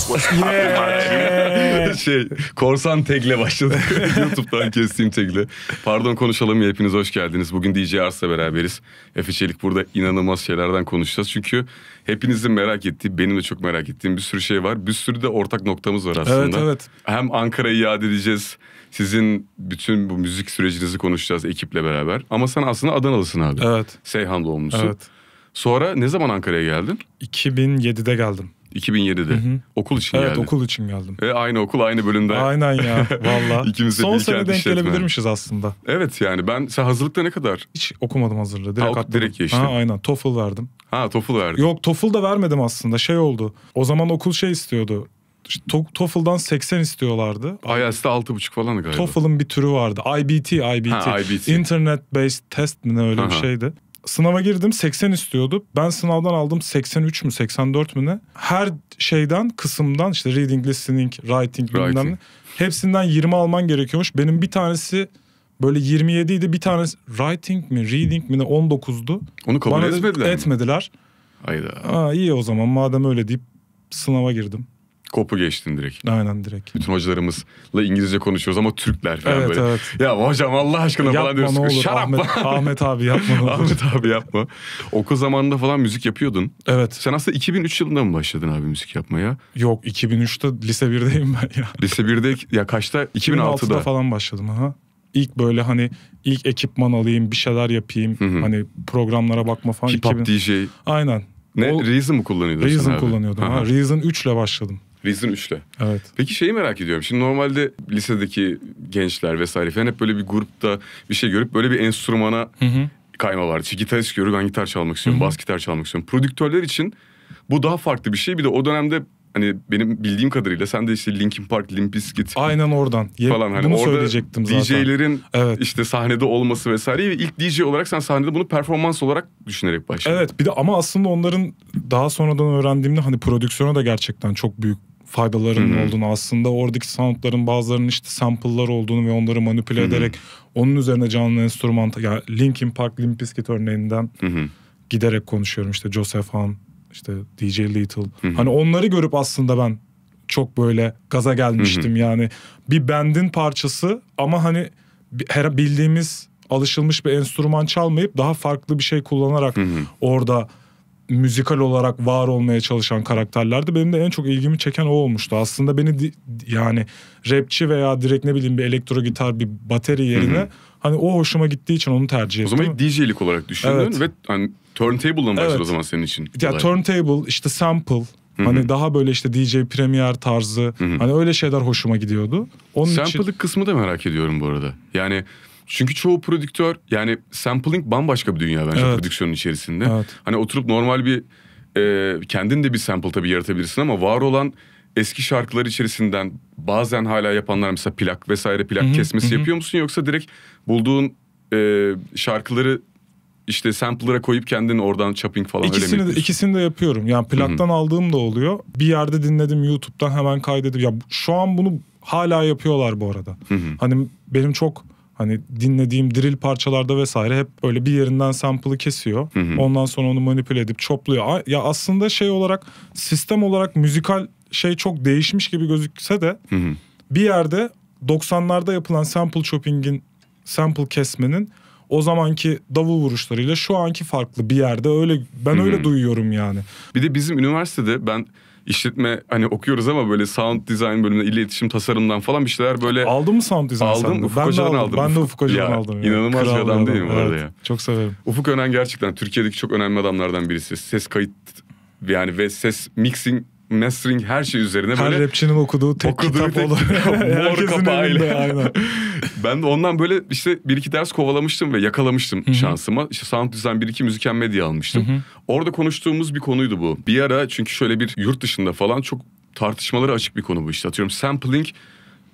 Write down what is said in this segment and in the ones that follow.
Yeah. şey korsan tekle başladı. YouTube'dan kestiğim tekle. Pardon konuşalım ya hepiniz hoş geldiniz. Bugün DJ Ars'la beraberiz. Efe Çelik burada inanılmaz şeylerden konuşacağız. Çünkü hepinizin merak ettiği, benim de çok merak ettiğim bir sürü şey var. Bir sürü de ortak noktamız var aslında. Evet evet. Hem Ankara'yı yad edeceğiz. Sizin bütün bu müzik sürecinizi konuşacağız ekiple beraber. Ama sen aslında Adanalısın abi. Evet. Seyhan doğumlusun. Evet. Sonra ne zaman Ankara'ya geldin? 2007'de geldim. 2007'de. Hı hı. Okul için geldim. Evet okul için geldim. Ve aynı okul aynı bölümde. Aynen ya valla. Son sene denk gelebilirmişiz aslında. Evet yani ben sen hazırlıkta ne kadar? Hiç okumadım hazırlığı. Direkt ha, ok, direkt geçtim. Ha, aynen TOEFL verdim. Ha TOEFL verdim. Yok TOEFL da vermedim aslında şey oldu. O zaman okul şey istiyordu. To TOEFL'dan 80 istiyorlardı. IELTS'de 6,5 falan galiba. TOEFL'ın bir türü vardı. IBT, IBT. Ha, IBT. Internet Based Test mi ne öyle Aha. bir şeydi. Sınava girdim 80 istiyordu. Ben sınavdan aldım 83 mü 84 mü ne? Her şeyden kısımdan işte reading, listening, writing, writing. ne. Hepsinden 20 alman gerekiyormuş. Benim bir tanesi böyle 27 idi bir tanesi writing mi reading mi ne 19'du. Onu kabul Bana etmediler de, mi? Etmediler. Hayda. Aa, iyi o zaman madem öyle deyip sınava girdim. Kopu geçtin direkt. Aynen direkt. Bütün hocalarımızla İngilizce konuşuyoruz ama Türkler falan evet, böyle. Evet. Ya hocam Allah aşkına yapma, falan diyorsun. Ne olur, Ahmet, Ahmet abi yapma. Ahmet abi yapma. Okul zamanında falan müzik yapıyordun. Evet. Sen aslında 2003 yılında mı başladın abi müzik yapmaya? Yok 2003'te lise 1'deyim ben ya. Lise 1'de ya kaçta? 2006'da. 2006'da falan başladım ha İlk böyle hani ilk ekipman alayım bir şeyler yapayım hı hı. hani programlara bakma falan. Hip hop 2000... DJ. Aynen. Ne o... Reason mı kullanıyordun Reason sen abi? kullanıyordum. Aha. Ha. Reason 3 ile başladım. Resim 3'le. Evet. Peki şeyi merak ediyorum. Şimdi normalde lisedeki gençler vesaire falan hep böyle bir grupta bir şey görüp böyle bir enstrümana hı hı. kayma vardı. İşte gitarist görüyor ben gitar çalmak istiyorum, hı hı. bas gitar çalmak istiyorum. Prodüktörler için bu daha farklı bir şey. Bir de o dönemde hani benim bildiğim kadarıyla sen de işte Linkin Park, Limp Bizkit aynen oradan Ye, falan hani bunu orada söyleyecektim zaten. DJ'lerin evet. işte sahnede olması vesaire ve ilk DJ olarak sen sahnede bunu performans olarak düşünerek başladın. Evet bir de ama aslında onların daha sonradan öğrendiğimde hani prodüksiyona da gerçekten çok büyük faydalarının Hı-hı. olduğunu aslında oradaki soundların bazılarının işte sample'lar olduğunu ve onları manipüle Hı-hı. ederek onun üzerine canlı enstrümantal ya yani Linkin Park, Limp Bizkit örneğinden Hı-hı. giderek konuşuyorum işte Joseph Han, işte DJ Little. Hı-hı. Hani onları görüp aslında ben çok böyle gaza gelmiştim Hı-hı. yani bir bandın parçası ama hani her bildiğimiz alışılmış bir enstrüman çalmayıp daha farklı bir şey kullanarak Hı-hı. orada müzikal olarak var olmaya çalışan karakterlerde benim de en çok ilgimi çeken o olmuştu. Aslında beni yani rapçi veya direkt ne bileyim bir elektro gitar bir bateri yerine Hı-hı. hani o hoşuma gittiği için onu tercih ettim. O zaman DJ'lik olarak düşündün evet. ve hani turntable'la mı evet. o zaman senin için? Ya olay. turntable işte sample Hı-hı. Hani daha böyle işte DJ Premier tarzı Hı-hı. hani öyle şeyler hoşuma gidiyordu. Onun Sample'lık için... kısmı da merak ediyorum bu arada. Yani çünkü çoğu prodüktör yani sampling bambaşka bir dünya bence evet. prodüksiyonun içerisinde. Evet. Hani oturup normal bir e, kendin de bir sample tabii yaratabilirsin ama var olan eski şarkılar içerisinden bazen hala yapanlar mesela plak vesaire plak hı-hı, kesmesi hı-hı. yapıyor musun yoksa direkt bulduğun e, şarkıları işte sample'lara koyup kendin oradan chopping falan İkisini öyle mi de, ikisini de yapıyorum. Yani plaktan Hı-hı. aldığım da oluyor. Bir yerde dinledim YouTube'dan hemen kaydedip. Ya şu an bunu hala yapıyorlar bu arada. Hı-hı. Hani benim çok Hani dinlediğim drill parçalarda vesaire hep böyle bir yerinden sample'ı kesiyor. Hı hı. Ondan sonra onu manipüle edip çopluyor. Ya aslında şey olarak sistem olarak müzikal şey çok değişmiş gibi gözükse de hı hı. bir yerde 90'larda yapılan sample chopping'in sample kesmenin o zamanki davul vuruşlarıyla şu anki farklı bir yerde öyle ben Hı-hı. öyle duyuyorum yani. Bir de bizim üniversitede ben işletme hani okuyoruz ama böyle sound design bölümünde iletişim tasarımdan falan bir şeyler böyle. Aldın mı sound design aldım, sen Ufuk ben Hoca'dan aldım. aldım. Ben de Ufuk Hoca'dan ya, aldım. Ya. İnanılmaz Kral bir adam, adam. değil evet, arada ya? Çok severim. Ufuk Önen gerçekten Türkiye'deki çok önemli adamlardan birisi. Ses kayıt yani ve ses mixing mastering her şey üzerine her böyle. Her rapçinin okuduğu tek okuduğu kitap olur. Mor kapağıyla. Aynen. ben de ondan böyle işte bir iki ders kovalamıştım ve yakalamıştım Hı-hı. şansıma. İşte sound design bir iki müziken medya almıştım. Hı-hı. Orada konuştuğumuz bir konuydu bu. Bir ara çünkü şöyle bir yurt dışında falan çok tartışmaları açık bir konu bu işte. Atıyorum sampling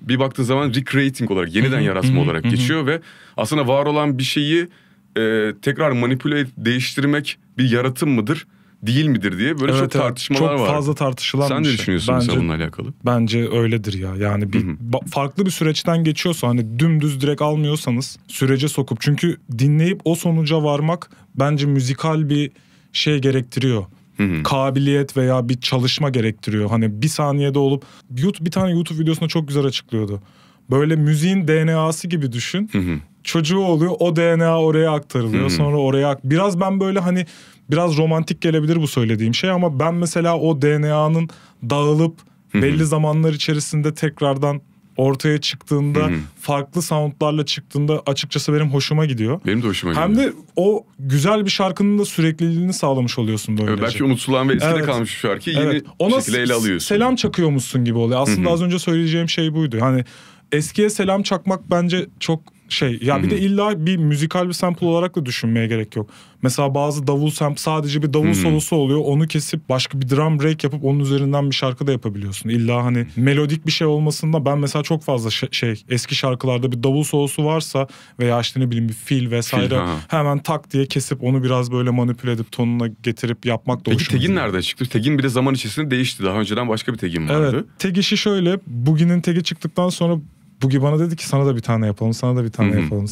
bir baktığın zaman recreating olarak yeniden yaratma olarak geçiyor ve aslında var olan bir şeyi e, tekrar manipüle değiştirmek bir yaratım mıdır? değil midir diye böyle evet, çok tartışmalar çok var. Çok fazla tartışılan Sen bir şey. ne düşünüyorsun bence, bununla alakalı? Bence öyledir ya. Yani bir Hı farklı bir süreçten geçiyorsa hani dümdüz direkt almıyorsanız sürece sokup çünkü dinleyip o sonuca varmak bence müzikal bir şey gerektiriyor. Hı-hı. kabiliyet veya bir çalışma gerektiriyor. Hani bir saniyede olup YouTube bir tane YouTube videosunda çok güzel açıklıyordu. Böyle müziğin DNA'sı gibi düşün. Hı-hı. Çocuğu oluyor o DNA oraya aktarılıyor Hı-hı. sonra oraya biraz ben böyle hani biraz romantik gelebilir bu söylediğim şey ama ben mesela o DNA'nın dağılıp belli zamanlar içerisinde tekrardan ortaya çıktığında farklı soundlarla çıktığında açıkçası benim hoşuma gidiyor. Benim de hoşuma gidiyor. Hem de o güzel bir şarkının da sürekliliğini sağlamış oluyorsun böylece. Evet, belki unutulan ve eskide evet. kalmış bir şarkıyı evet. yeni Ona bir şekilde ele alıyorsun. Selam çakıyormuşsun gibi oluyor. Aslında az önce söyleyeceğim şey buydu. Hani eskiye selam çakmak bence çok şey ya bir de illa bir müzikal bir sample olarak da düşünmeye gerek yok. Mesela bazı davul sample sadece bir davul hı solosu oluyor. Onu kesip başka bir drum break yapıp onun üzerinden bir şarkı da yapabiliyorsun. İlla hani melodik bir şey olmasında ben mesela çok fazla şey, eski şarkılarda bir davul solosu varsa veya işte ne bileyim bir fil vesaire fil, hemen tak diye kesip onu biraz böyle manipüle edip tonuna getirip yapmak da Peki Tegin nereden çıktı? Tegin bir de zaman içerisinde değişti. Daha önceden başka bir Tegin vardı. Evet. Teg işi şöyle. Bugünün Tegi çıktıktan sonra Bugi bana dedi ki sana da bir tane yapalım, sana da bir tane Hı-hı. yapalım.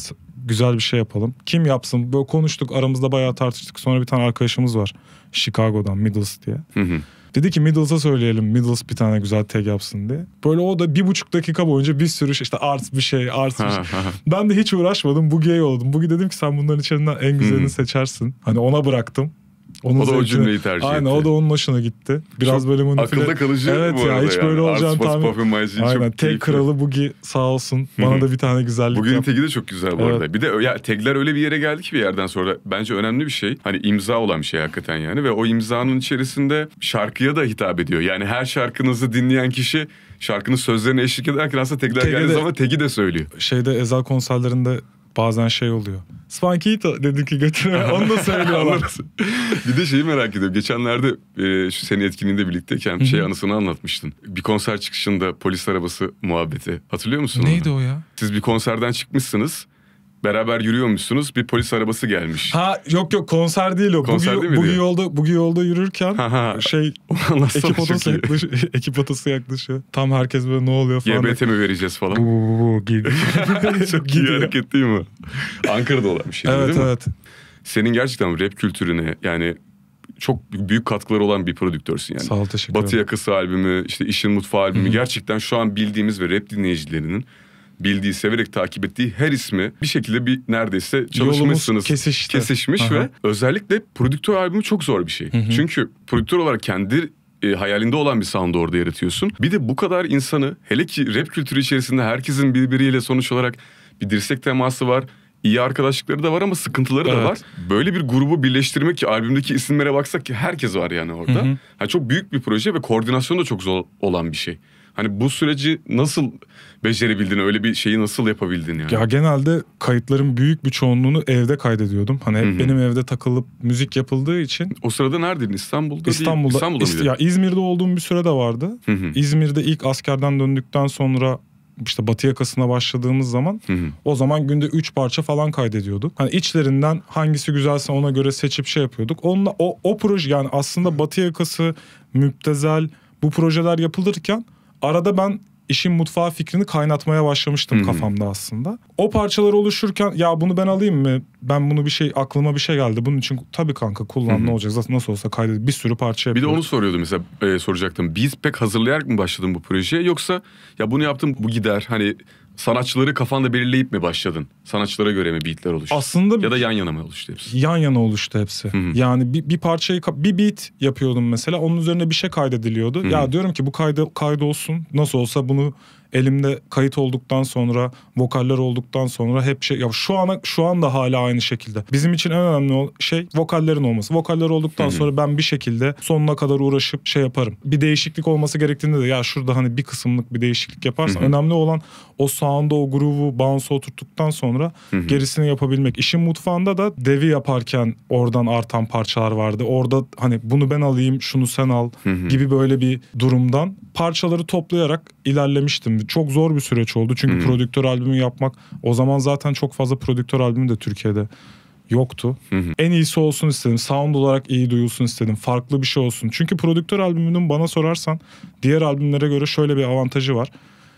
Güzel bir şey yapalım. Kim yapsın? Böyle konuştuk, aramızda bayağı tartıştık. Sonra bir tane arkadaşımız var. Chicago'dan, Middles diye. Hı-hı. Dedi ki Middles'a söyleyelim Middles bir tane güzel tag yapsın diye. Böyle o da bir buçuk dakika boyunca bir sürü işte art bir şey art bir şey. ben de hiç uğraşmadım Bugi'ye yolladım. Bugi dedim ki sen bunların içerisinden en güzelini Hı-hı. seçersin. Hani ona bıraktım. Onun o da o cümleyi tercih aynen, etti. Aynen o da onun hoşuna gitti. Biraz çok böyle manipüle. Akılda kalıcı evet bu ya, arada hiç yani. böyle olacağını Arts, tahmin. Aynen tek keyifli. kralı Bugi sağ olsun. Bana da bir tane güzellik Bugün yap. tagi de çok güzel bu evet. arada. Bir de ya tagler öyle bir yere geldi ki bir yerden sonra bence önemli bir şey. Hani imza olan bir şey hakikaten yani ve o imzanın içerisinde şarkıya da hitap ediyor. Yani her şarkınızı dinleyen kişi şarkının sözlerine eşlik ederken aslında tekrar geldiği zaman tegi de söylüyor. Şeyde Eza konserlerinde bazen şey oluyor. Spankito dedin ki götüne onu da söylüyorlar. bir de şeyi merak ediyorum. Geçenlerde e, şu senin etkinliğinde birlikteyken şey anısını anlatmıştın. Bir konser çıkışında polis arabası muhabbeti. Hatırlıyor musun? Neydi onu? o ya? Siz bir konserden çıkmışsınız beraber yürüyormuşsunuz bir polis arabası gelmiş. Ha yok yok konser değil o. Konser bugün, değil Bugün yolda, bugün yolda yürürken ha, ha. şey ekip otası, yaklaş, ekip otası yaklaşıyor. Tam herkes böyle ne oluyor falan. GBT mi vereceğiz falan. Oo, Çok iyi hareket değil mi? Ankara'da olan bir şey evet, değil mi? Evet evet. Senin gerçekten rap kültürüne yani çok büyük katkıları olan bir prodüktörsün yani. Sağ ol teşekkür ederim. Batı Yakası albümü, işte İşin Mutfağı albümü hı gerçekten şu an bildiğimiz ve rap dinleyicilerinin bildiği, severek takip ettiği her ismi bir şekilde bir neredeyse çalışmışsınız. Yolumuz kesişti. Kesişmiş Aha. ve özellikle prodüktör albümü çok zor bir şey. Hı hı. Çünkü prodüktör olarak kendi e, hayalinde olan bir sound orada yaratıyorsun. Bir de bu kadar insanı hele ki rap kültürü içerisinde herkesin birbiriyle sonuç olarak bir dirsek teması var. İyi arkadaşlıkları da var ama sıkıntıları evet. da var. Böyle bir grubu birleştirmek ki albümdeki isimlere baksak ki herkes var yani orada. Hı hı. Yani çok büyük bir proje ve koordinasyon da çok zor olan bir şey. Hani bu süreci nasıl becerebildin? Öyle bir şeyi nasıl yapabildin yani? Ya genelde kayıtların büyük bir çoğunluğunu evde kaydediyordum. Hani hep Hı-hı. benim evde takılıp müzik yapıldığı için. O sırada neredeydin? İstanbul'da İstanbul'da, değil. İstanbul'da ist- ya İzmir'de olduğum bir süre de vardı. Hı-hı. İzmir'de ilk askerden döndükten sonra işte batı yakasına başladığımız zaman hı hı. o zaman günde 3 parça falan kaydediyorduk. Hani içlerinden hangisi güzelse ona göre seçip şey yapıyorduk. Onunla o, o proje yani aslında batı yakası, müptezel bu projeler yapılırken Arada ben işin mutfağı fikrini kaynatmaya başlamıştım hı kafamda aslında. O parçalar oluşurken ya bunu ben alayım mı? Ben bunu bir şey aklıma bir şey geldi. Bunun için tabii kanka kullan hı ne olacak? Zaten nasıl olsa kaydet bir sürü parça yapıyorum. Bir de onu soruyordum mesela e, soracaktım. Biz pek hazırlayarak mı başladın bu projeye yoksa ya bunu yaptım bu gider hani sanatçıları kafanda belirleyip mi başladın? Sanatçılara göre mi beatler oluştu? Aslında ya da yan yana mı oluştu hepsi? Yan yana oluştu hepsi. Hı-hı. Yani bir, bir parçayı bir beat yapıyordum mesela onun üzerine bir şey kaydediliyordu. Hı-hı. Ya diyorum ki bu kaydı kaydı olsun. Nasıl olsa bunu elimde kayıt olduktan sonra vokaller olduktan sonra hep şey ya şu ana şu anda hala aynı şekilde. Bizim için en önemli şey vokallerin olması. Vokaller olduktan sonra ben bir şekilde sonuna kadar uğraşıp şey yaparım. Bir değişiklik olması gerektiğinde de ya şurada hani bir kısımlık bir değişiklik yaparsan önemli olan o sound'a o groove'u bounce'a oturttuktan sonra gerisini yapabilmek. İşin mutfağında da devi yaparken oradan artan parçalar vardı. Orada hani bunu ben alayım şunu sen al gibi böyle bir durumdan parçaları toplayarak ilerlemiştim. Çok zor bir süreç oldu. Çünkü hmm. prodüktör albümü yapmak o zaman zaten çok fazla prodüktör albümü de Türkiye'de yoktu. Hı hmm. En iyisi olsun istedim. Sound olarak iyi duyulsun istedim. Farklı bir şey olsun. Çünkü prodüktör albümünün bana sorarsan diğer albümlere göre şöyle bir avantajı var.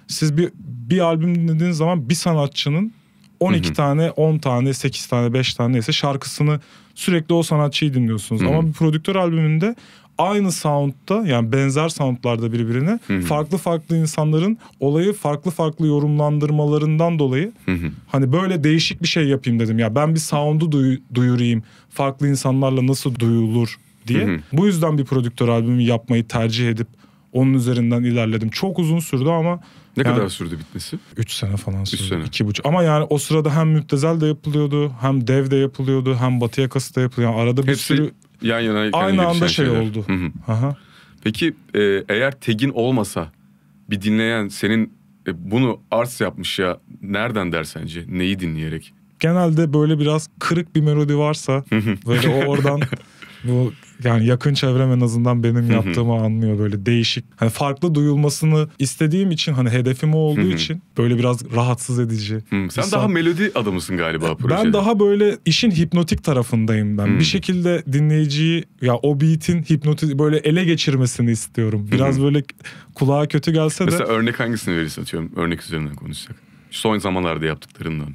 Siz bir bir albüm dinlediğiniz zaman bir sanatçının 12 hı tane, 10 tane, 8 tane, 5 tane neyse şarkısını sürekli o sanatçıyı dinliyorsunuz. Hı Ama bir prodüktör albümünde aynı sound'da yani benzer sound'larda birbirine Hı-hı. farklı farklı insanların olayı farklı farklı yorumlandırmalarından dolayı Hı-hı. hani böyle değişik bir şey yapayım dedim. Ya ben bir sound'u duy- duyurayım. Farklı insanlarla nasıl duyulur diye. Hı-hı. Bu yüzden bir prodüktör albümü yapmayı tercih edip onun üzerinden ilerledim. Çok uzun sürdü ama ne yani, kadar sürdü bitmesi? 3 sene falan sürdü. 3 sene. 2,5. Ama yani o sırada hem müptezel de yapılıyordu, hem dev de yapılıyordu, hem batı yakası da yapılıyordu. Yani arada Hepsi sürü yan yana aynı anda şey şeyler. oldu. Hı Aha. Peki e, eğer tagin olmasa bir dinleyen senin e, bunu arts yapmış ya nereden der sence? Neyi dinleyerek? Genelde böyle biraz kırık bir melodi varsa böyle oradan Bu yani yakın çevrem en azından benim yaptığımı anlıyor böyle değişik. Hani farklı duyulmasını istediğim için hani hedefim olduğu için böyle biraz rahatsız edici. Sen daha melodi adamısın galiba projede. Ben daha böyle işin hipnotik tarafındayım ben. Bir şekilde dinleyiciyi ya o beat'in hipnotik böyle ele geçirmesini istiyorum. Biraz böyle kulağa kötü gelse de. Mesela örnek hangisini verirsin atıyorum örnek üzerinden konuşsak. Son zamanlarda yaptıklarından.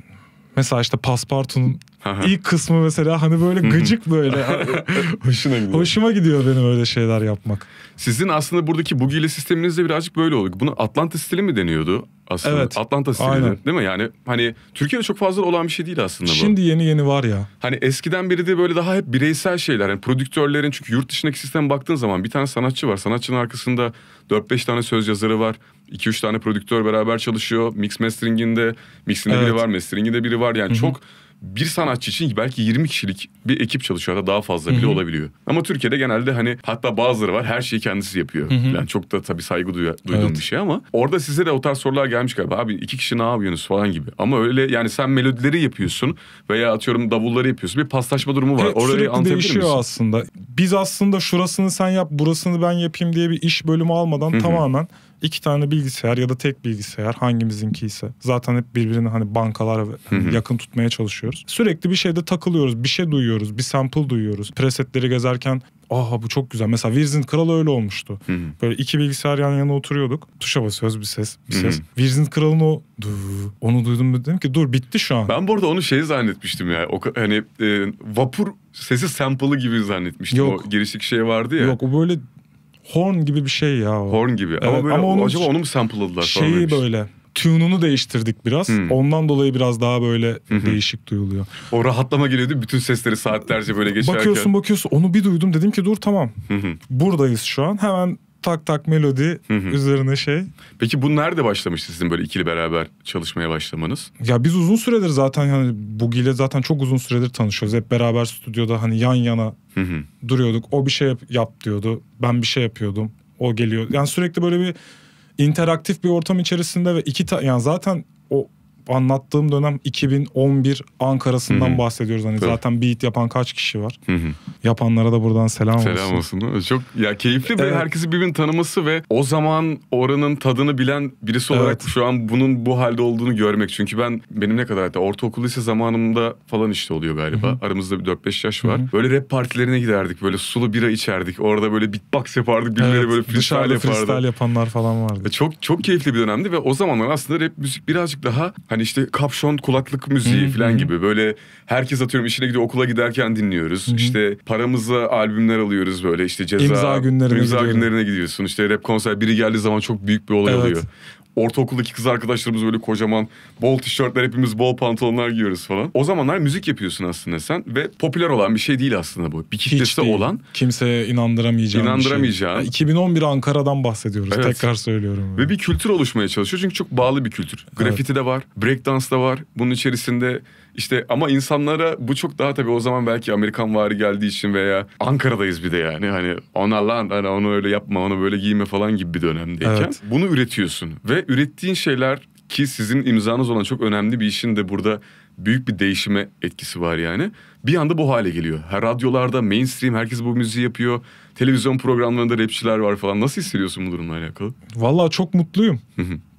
Mesela işte Paspartu'nun ilk kısmı mesela hani böyle gıcık böyle. Hoşuna gidiyor. Hoşuma gidiyor benim öyle şeyler yapmak. Sizin aslında buradaki bugile sisteminizde birazcık böyle oldu. Bunu Atlanta stili mi deniyordu? aslında. Evet. Atlanta stili Aynen. değil mi? Yani hani Türkiye'de çok fazla olan bir şey değil aslında Şimdi bu. Şimdi yeni yeni var ya. Hani eskiden beri de böyle daha hep bireysel şeyler. Yani prodüktörlerin çünkü yurt dışındaki sistem baktığın zaman bir tane sanatçı var. Sanatçının arkasında 4-5 tane söz yazarı var. 2-3 tane prodüktör beraber çalışıyor. Mix mastering'inde, mix'inde evet. biri var, mastering'inde biri var. Yani Hı-hı. çok bir sanatçı için belki 20 kişilik bir ekip çalışıyor hatta daha fazla bile Hı-hı. olabiliyor. Ama Türkiye'de genelde hani hatta bazıları var her şeyi kendisi yapıyor. Hı-hı. Yani çok da tabii saygı duya, duyduğum evet. bir şey ama orada size de o tarz sorular gelmiş galiba. Abi iki kişi ne yapıyorsunuz falan gibi. Ama öyle yani sen melodileri yapıyorsun veya atıyorum davulları yapıyorsun. Bir paslaşma durumu var. Evet, Orayı sürekli değişiyor aslında. Biz aslında şurasını sen yap burasını ben yapayım diye bir iş bölümü almadan Hı-hı. tamamen iki tane bilgisayar ya da tek bilgisayar hangimizinki ise zaten hep birbirini hani bankalar yakın tutmaya çalışıyoruz. Sürekli bir şeyde takılıyoruz, bir şey duyuyoruz, bir sample duyuyoruz. Presetleri gezerken aha bu çok güzel. Mesela Virz'in kralı öyle olmuştu. Böyle iki bilgisayar yan yana oturuyorduk. Tuşa basıyoruz bir ses, bir ses. Virz'in kralını o onu duydum dedim ki dur bitti şu an. Ben bu arada onu şey zannetmiştim ya. O, hani e, vapur sesi sample'ı gibi zannetmiştim. Yok. O girişik şey vardı ya. Yok o böyle horn gibi bir şey ya. O. Horn gibi. Evet, ama, böyle, ama onun, acaba onu mu sample'ladılar? Şeyi falan böyle tune'unu değiştirdik biraz. Hmm. Ondan dolayı biraz daha böyle hmm. değişik duyuluyor. O rahatlama geliyordu bütün sesleri saatlerce böyle geçerken. Bakıyorsun bakıyorsun onu bir duydum dedim ki dur tamam. Hmm. Buradayız şu an. Hemen tak tak melodi üzerine şey. Peki bu nerede başlamıştı sizin böyle ikili beraber çalışmaya başlamanız? Ya biz uzun süredir zaten hani Bugi ile zaten çok uzun süredir tanışıyoruz. Hep beraber stüdyoda hani yan yana duruyorduk. O bir şey yap, yap diyordu. Ben bir şey yapıyordum. O geliyor. Yani sürekli böyle bir interaktif bir ortam içerisinde ve iki ta yani zaten o anlattığım dönem 2011 Ankara'sından Hı-hı. bahsediyoruz. Hani Tabii. zaten beat yapan kaç kişi var? Hı-hı. Yapanlara da buradan selam, selam olsun. Selam olsun. Çok ya keyifli evet. ve herkesi birbirini tanıması ve o zaman oranın tadını bilen birisi olarak evet. şu an bunun bu halde olduğunu görmek. Çünkü ben benim ne kadar hatta ortaokul lise zamanımda falan işte oluyor galiba. Hı-hı. Aramızda bir 4-5 yaş var. Hı-hı. Böyle rap partilerine giderdik. Böyle sulu bira içerdik. Orada böyle beatbox yapardık. Birileri evet. böyle freestyle yapardı. yapanlar falan vardı. Çok çok keyifli bir dönemdi ve o zamanlar aslında rap müzik birazcık daha Hani işte kapşon kulaklık müziği Hı-hı. falan gibi böyle herkes atıyorum işine gidiyor okula giderken dinliyoruz. hı İşte paramızla albümler alıyoruz böyle işte ceza imza günlerine, imza günlerine gidiyorsun. İşte rap konser biri geldiği zaman çok büyük bir olay evet. oluyor ortaokuldaki kız arkadaşlarımız böyle kocaman bol tişörtler hepimiz bol pantolonlar giyiyoruz falan. O zamanlar müzik yapıyorsun aslında sen ve popüler olan bir şey değil aslında bu. Bir kitlesi Hiç değil. olan. Kimseye inandıramayacağı İnandıramayacağı. Şey. 2011 Ankara'dan bahsediyoruz evet. tekrar söylüyorum. Yani. Ve bir kültür oluşmaya çalışıyor çünkü çok bağlı bir kültür. Grafiti evet. de var, breakdance da var. Bunun içerisinde işte ama insanlara bu çok daha tabii o zaman belki Amerikan varı geldiği için veya Ankara'dayız bir de yani. Hani ona lan hani onu öyle yapma onu böyle giyme falan gibi bir dönemdeyken. Evet. Bunu üretiyorsun ve ürettiğin şeyler ki sizin imzanız olan çok önemli bir işin de burada büyük bir değişime etkisi var yani. Bir anda bu hale geliyor. Her radyolarda mainstream herkes bu müziği yapıyor. Televizyon programlarında rapçiler var falan. Nasıl hissediyorsun bu durumla alakalı? Valla çok mutluyum.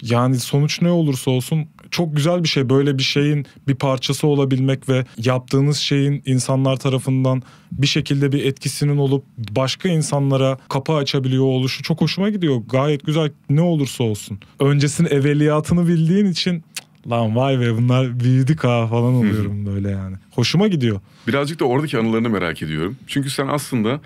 yani sonuç ne olursa olsun çok güzel bir şey böyle bir şeyin bir parçası olabilmek ve yaptığınız şeyin insanlar tarafından bir şekilde bir etkisinin olup başka insanlara kapı açabiliyor oluşu çok hoşuma gidiyor. Gayet güzel ne olursa olsun. Öncesinin evveliyatını bildiğin için lan vay be bunlar büyüdük ha falan oluyorum böyle yani. Hoşuma gidiyor. Birazcık da oradaki anılarını merak ediyorum. Çünkü sen aslında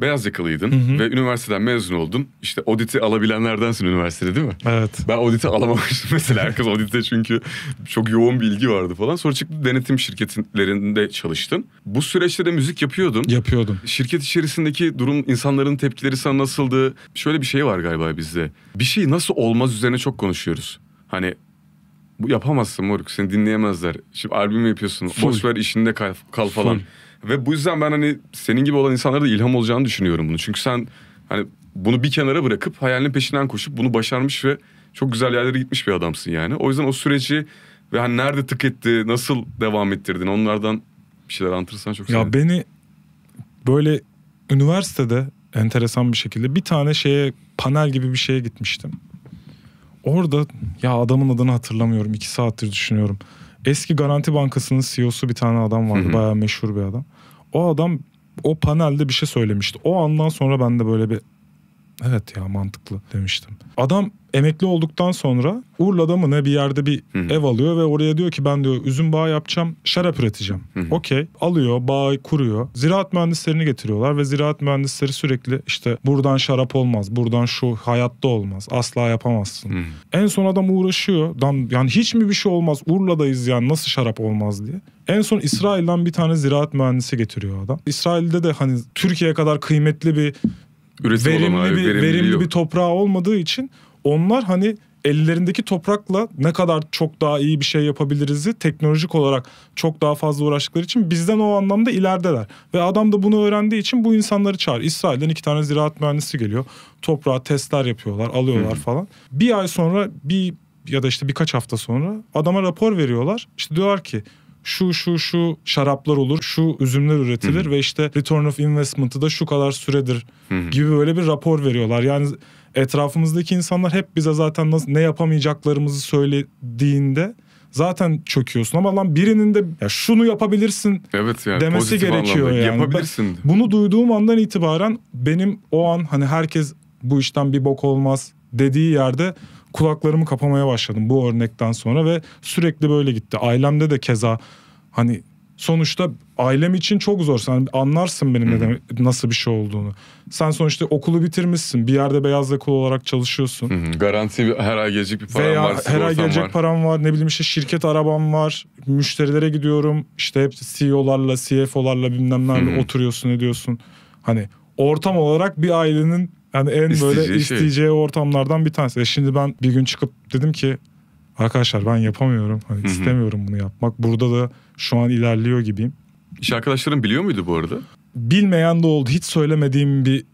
beyaz yakalıydın hı hı. ve üniversiteden mezun oldun. İşte auditi alabilenlerdensin üniversitede değil mi? Evet. Ben auditi alamamıştım mesela. Herkes audite çünkü çok yoğun bilgi vardı falan. Sonra çıktı denetim şirketlerinde çalıştın. Bu süreçte de müzik yapıyordun. Yapıyordum. Şirket içerisindeki durum, insanların tepkileri sana nasıldı? Şöyle bir şey var galiba bizde. Bir şey nasıl olmaz üzerine çok konuşuyoruz. Hani bu yapamazsın moruk seni dinleyemezler. Şimdi albüm yapıyorsun. Full. Boş ver işinde kal, kal falan. Full ve bu yüzden ben hani senin gibi olan insanlara da ilham olacağını düşünüyorum bunu. Çünkü sen hani bunu bir kenara bırakıp hayalinin peşinden koşup bunu başarmış ve çok güzel yerlere gitmiş bir adamsın yani. O yüzden o süreci ve hani nerede tık etti, nasıl devam ettirdin onlardan bir şeyler anlatırsan çok sevinirim. Ya beni böyle üniversitede enteresan bir şekilde bir tane şeye panel gibi bir şeye gitmiştim. Orada ya adamın adını hatırlamıyorum. iki saattir düşünüyorum. Eski Garanti Bankası'nın CEO'su bir tane adam vardı. Hı-hı. Bayağı meşhur bir adam. O adam o panelde bir şey söylemişti. O andan sonra ben de böyle bir evet ya mantıklı demiştim. Adam emekli olduktan sonra Urla'da mı ne bir yerde bir Hı-hı. ev alıyor ve oraya diyor ki ben diyor üzüm bağı yapacağım, şarap üreteceğim. Okey. Alıyor, bağı kuruyor. Ziraat mühendislerini getiriyorlar ve ziraat mühendisleri sürekli işte buradan şarap olmaz, buradan şu hayatta olmaz, asla yapamazsın. Hı-hı. En son adam uğraşıyor. Dam yani hiç mi bir şey olmaz? Urla'dayız yani nasıl şarap olmaz diye. En son İsrail'den bir tane ziraat mühendisi getiriyor adam. İsrail'de de hani Türkiye kadar kıymetli bir üretim verimli olanağı, bir, verimli, verimli bir toprağı olmadığı için onlar hani ellerindeki toprakla ne kadar çok daha iyi bir şey yapabiliriz'i teknolojik olarak çok daha fazla uğraştıkları için bizden o anlamda ilerideler. Ve adam da bunu öğrendiği için bu insanları çağır. İsrail'den iki tane ziraat mühendisi geliyor. Toprağa testler yapıyorlar, alıyorlar hı falan. Bir ay sonra bir ya da işte birkaç hafta sonra adama rapor veriyorlar. İşte diyorlar ki şu şu şu şaraplar olur, şu üzümler üretilir Hı-hı. ve işte return of investment'ı da şu kadar süredir Hı-hı. gibi böyle bir rapor veriyorlar. Yani etrafımızdaki insanlar hep bize zaten nasıl, ne yapamayacaklarımızı söylediğinde zaten çöküyorsun ama lan birinin de ya şunu yapabilirsin evet yani, demesi gerekiyor anlamda. yani. Yapabilirsin. Ben, bunu duyduğum andan itibaren benim o an hani herkes bu işten bir bok olmaz dediği yerde kulaklarımı kapamaya başladım bu örnekten sonra ve sürekli böyle gitti. Ailemde de keza hani sonuçta ailem için çok zor. Sen anlarsın benim ne demek, nasıl bir şey olduğunu. Sen sonuçta okulu bitirmişsin. Bir yerde beyaz yakalı olarak çalışıyorsun. Hı-hı. Garanti bir, her ay gelecek bir param Veya var. Her ay gelecek var. param var. Ne bileyim işte şirket arabam var. Müşterilere gidiyorum. İşte hep CEO'larla, CFO'larla bilmem nelerle Hı-hı. oturuyorsun ediyorsun. Hani ortam olarak bir ailenin yani en isteyeceği böyle isteyeceği şey. ortamlardan bir tanesi. E şimdi ben bir gün çıkıp dedim ki arkadaşlar ben yapamıyorum. Hani istemiyorum bunu yapmak. Burada da şu an ilerliyor gibiyim. İş arkadaşların biliyor muydu bu arada? Bilmeyen de oldu. Hiç söylemediğim bir